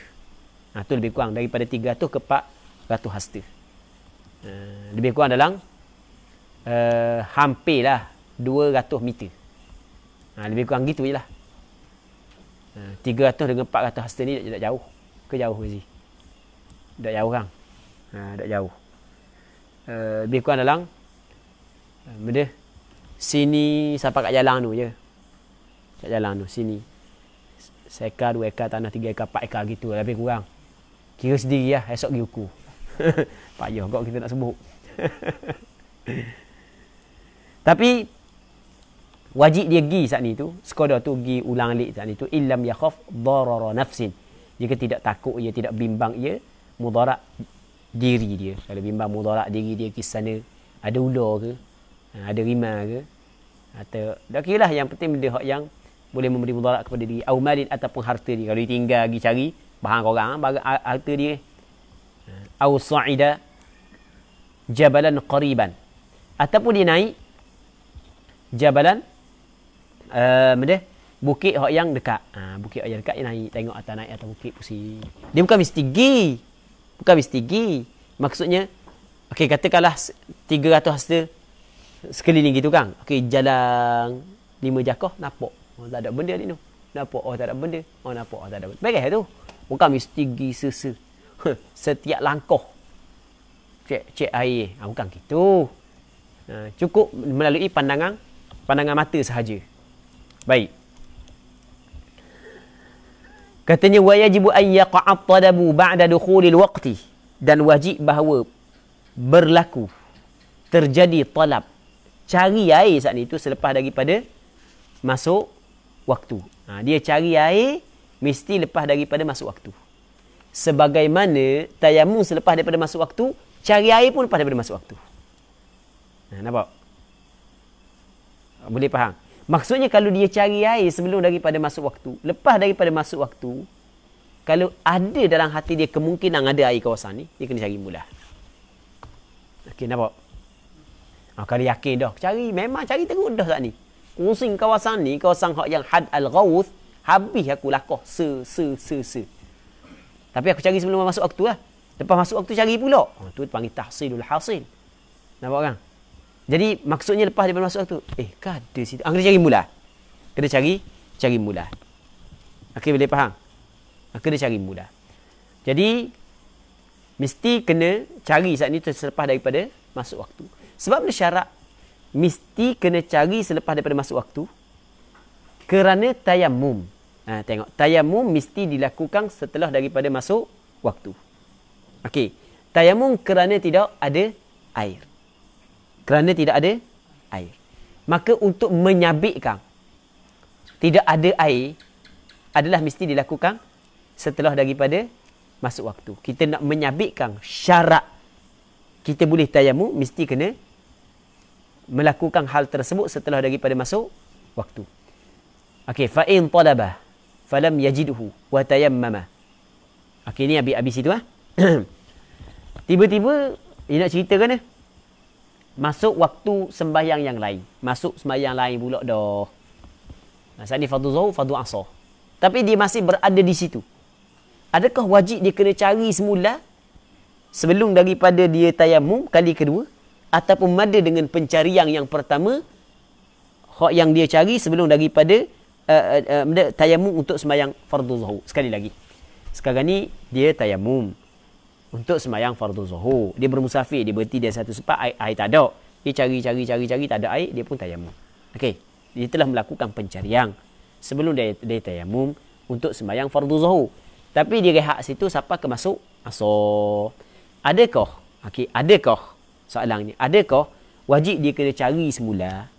Speaker 1: Ha, itu lebih kurang daripada 300 ke 400 hastif. lebih kurang dalam uh, hampirlah 200 meter ha, Lebih kurang gitu je lah ha, 300 dengan 400 hasta ni tak, tak jauh Ke jauh Fizi? Tak jauh kan? Ha, jauh uh, Lebih kurang dalam uh, Benda Sini sampai kat jalan tu je Kat jalan tu sini Seka, dua eka, tanah tiga eka, empat eka gitu Lebih kurang Kira sendiri lah, esok pergi ukur Payah kot kita nak sebut Tapi wajib dia gi saat ni tu sekolah tu gi ulang alik saat ni tu illam yakhaf darara nafsin jika tidak takut ia tidak bimbang ia mudarat diri dia kalau bimbang mudarat diri dia ke sana ada ular ke ha, ada rimal ke atau dah kira lah yang penting benda hak yang boleh memberi mudarat kepada diri au malin ataupun harta dia kalau ditinggal pergi cari bahan korang bagi harta dia ha, au sa'ida jabalan qariban ataupun dia naik jabalan um, dia bukit hok yang dekat. Ha, bukit hok yang dekat yang naik tengok atas naik atas bukit pusi. Dia bukan mesti gi. Bukan mesti gi. Maksudnya okey katakanlah 300 hasta sekeliling gitu kan. Okey jalan lima jakoh nampak. Oh, tak ada benda ni tu. Nampak oh tak ada benda. Oh nampak oh tak ada benda. Baiklah tu. Bukan mesti gi sesa. Setiap langkah cek cek air. Ha, bukan gitu. Ha, cukup melalui pandangan pandangan mata sahaja. Baik. Katanya wa yajib an yaqa'a talabu ba'da dukhulil waqti dan wajib bahawa berlaku terjadi talab cari air saat itu selepas daripada masuk waktu. Ha, dia cari air mesti lepas daripada masuk waktu. Sebagaimana tayamum selepas daripada masuk waktu, cari air pun lepas daripada masuk waktu. Ha, nampak? Boleh faham? Maksudnya kalau dia cari air sebelum daripada masuk waktu, lepas daripada masuk waktu, kalau ada dalam hati dia kemungkinan ada air kawasan ni, dia kena cari mula. Okey, nampak? Ha, kalau yakin dah, cari. Memang cari tengok dah saat ni. Kursing kawasan ni, kawasan yang had al-gawuth, habis aku lakuh. Se, se, se, se. Tapi aku cari sebelum masuk waktu lah. Lepas masuk waktu cari pula. Ha, tu panggil tahsilul hasil. Nampak kan? Jadi maksudnya lepas daripada masuk tu, eh kada situ. Ah, kena cari mula. Kena cari cari mula. Okey ah, boleh faham? Ah, kena cari mula. Jadi mesti kena cari saat ni selepas daripada masuk waktu. Sebab ada syarat mesti kena cari selepas daripada masuk waktu kerana tayamum. Ha, ah, tengok tayamum mesti dilakukan setelah daripada masuk waktu. Okey. Tayamum kerana tidak ada air kerana tidak ada air. Maka untuk menyabitkan tidak ada air adalah mesti dilakukan setelah daripada masuk waktu. Kita nak menyabitkan syarat kita boleh tayamu mesti kena melakukan hal tersebut setelah daripada masuk waktu. Okey, fa in talaba falam yajidhu wa tayammama. Okey, ni habis habis itu ah. Tiba-tiba dia nak cerita kan eh? Masuk waktu sembahyang yang lain. Masuk sembahyang lain pula dah. Masa ni fardu zuhur, fardu asar. Tapi dia masih berada di situ. Adakah wajib dia kena cari semula sebelum daripada dia tayamum kali kedua ataupun mada dengan pencarian yang pertama hak yang dia cari sebelum daripada uh, eh, uh, eh, uh, eh, tayamum untuk sembahyang fardu zuhur. Sekali lagi. Sekarang ni dia tayamum untuk semayang fardu zuhur. Dia bermusafir, dia berhenti dia satu sempat air, air tak ada. Dia cari cari cari cari tak ada air, dia pun tayamum. Okey. Dia telah melakukan pencarian sebelum dia, dia tayamum untuk semayang fardu zuhur. Tapi dia rehat situ siapa ke masuk asar. Adakah? Okey, adakah soalan ni? Adakah wajib dia kena cari semula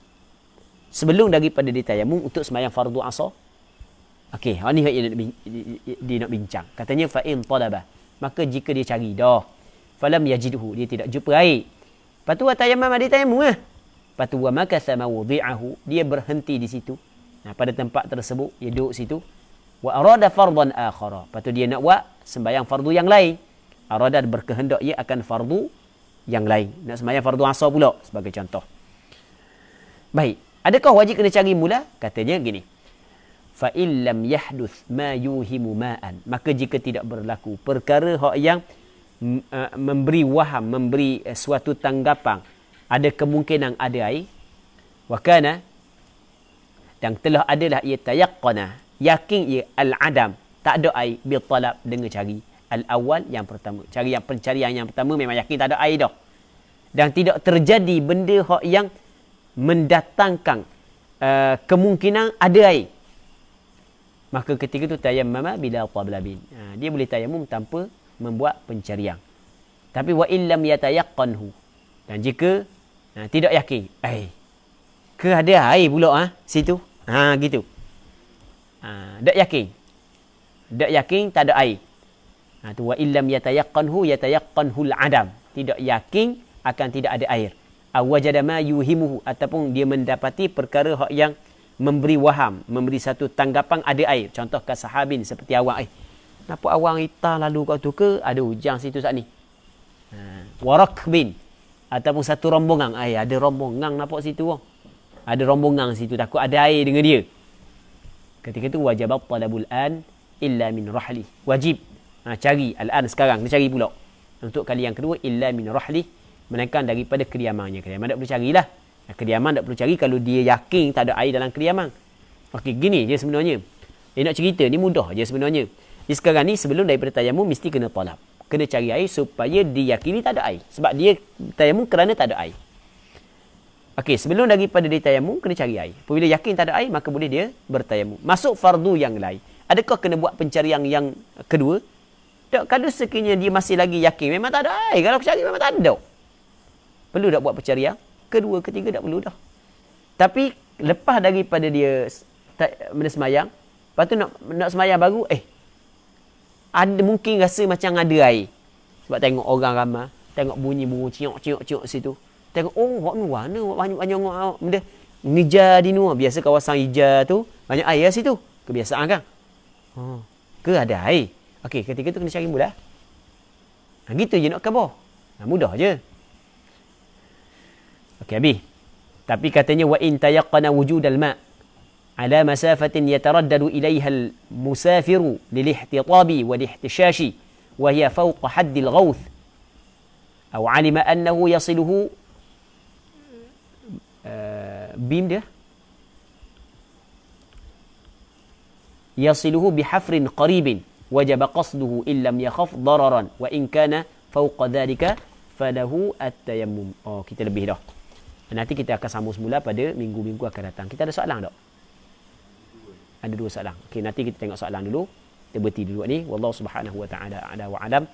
Speaker 1: sebelum daripada dia tayamum untuk semayang fardu asar? Okey, ini yang dia nak bincang. Katanya fa in talaba maka jika dia cari dah falam yajidhu dia tidak jumpa air lepas tu atayamam ada tayamum lah eh? lepas tu wa makasa mawdi'ahu dia berhenti di situ nah, pada tempat tersebut dia duduk situ wa arada fardhan akhara lepas tu dia nak buat sembahyang fardu yang lain arada berkehendak dia akan fardu yang lain nak sembahyang fardu asar pula sebagai contoh baik adakah wajib kena cari mula katanya gini fa in yahduth ma yuhimu ma'an maka jika tidak berlaku perkara hak yang uh, memberi waham memberi uh, suatu tanggapan ada kemungkinan ada air wa kana dan telah adalah ia tayaqqana yakin ia al adam tak ada air bi talab dengan cari al awal yang pertama cari yang pencarian yang pertama memang yakin tak ada air dah dan tidak terjadi benda hak yang mendatangkan uh, kemungkinan ada air maka ketika itu tayammum bila tablabin ha, dia boleh tayammum tanpa membuat pencarian tapi wa illam yatayaqqanhu dan jika ha, tidak yakin ai eh, ke ada air pula ah ha, situ ha gitu ha, tak yakin tak yakin tak ada air ha tu wa illam yatayaqqanhu yatayaqqanhu al-adam tidak yakin akan tidak ada air Awajadama ma yuhimuhu ataupun dia mendapati perkara hak yang memberi waham, memberi satu tanggapan ada air. Contoh ke sahabin seperti awang. Eh, kenapa awang hitam lalu kau tu ke? Ada hujan situ saat ni. Ha. Warak bin. Ataupun satu rombongan. Eh, ada rombongan nampak situ. Oh. Ada rombongan situ. Takut ada air dengan dia. Ketika tu wajib talabul bulan illa min rahli. Wajib. Ha, cari. Al-an sekarang. Dia cari pula. Untuk kali yang kedua, illa min rahli. Menaikkan daripada kediamannya. Kediaman tak boleh carilah. Nah, kediaman tak perlu cari kalau dia yakin tak ada air dalam kediaman. Okey, gini je sebenarnya. Dia nak cerita ni mudah je sebenarnya. Di sekarang ni sebelum daripada tayamum mesti kena tolak. Kena cari air supaya diyakini tak ada air. Sebab dia tayamum kerana tak ada air. Okey, sebelum daripada dia tayamum, kena cari air. Apabila yakin tak ada air, maka boleh dia bertayamum. Masuk fardu yang lain. Adakah kena buat pencarian yang kedua? Tak, kalau sekiranya dia masih lagi yakin, memang tak ada air. Kalau aku cari, memang tak ada. Perlu tak buat pencarian kedua, ketiga tak perlu dah. Tapi lepas daripada dia benda semayang, lepas tu nak, nak semayang baru, eh, ada mungkin rasa macam ada air. Sebab tengok orang ramai, tengok bunyi bunyi ciok-ciok-ciok situ. Tengok, oh, wak nuwa, nuwa, banyak-banyak orang, benda, Nija di nuwa. Biasa kawasan hija tu, banyak air lah situ. Kebiasaan kan? Oh, ke ada air? Okey, ketika tu kena cari mula. gitu je nak kabur. mudah je. Okey habis. Tapi katanya wa in tayaqqana al ma' ala masafatin yataraddadu ilaiha al-musafiru lil-ihtitabi wal-ihtishashi wa hiya fawqa haddil ghawth aw alima annahu yasiluhu bim dia yasiluhu bihafrin qaribin wajaba qasduhu illam yakhaf dararan wa in kana fawqa dhalika falahu at-tayammum oh kita lebih dah Dan nanti kita akan sambung semula pada minggu-minggu akan datang. Kita ada soalan tak? Ada dua soalan. Okey, nanti kita tengok soalan dulu. Kita berhenti dulu ni. Wallahu subhanahu wa ta'ala ada wa alam.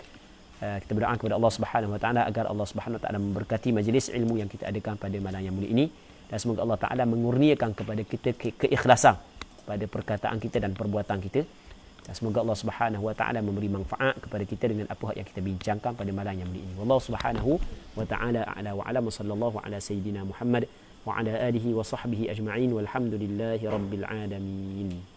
Speaker 1: Uh, kita berdoa kepada Allah Subhanahu wa taala agar Allah Subhanahu wa taala memberkati majlis ilmu yang kita adakan pada malam yang mulia ini dan semoga Allah taala mengurniakan kepada kita ke- keikhlasan pada perkataan kita dan perbuatan kita. Dan semoga Allah Subhanahu wa taala memberi manfaat kepada kita dengan apa yang kita bincangkan pada malam yang mulia ini. Wallahu Subhanahu wa taala a'la wa a'lam sallallahu ala sayidina Muhammad wa ala alihi wa sahbihi ajma'in walhamdulillahi rabbil alamin.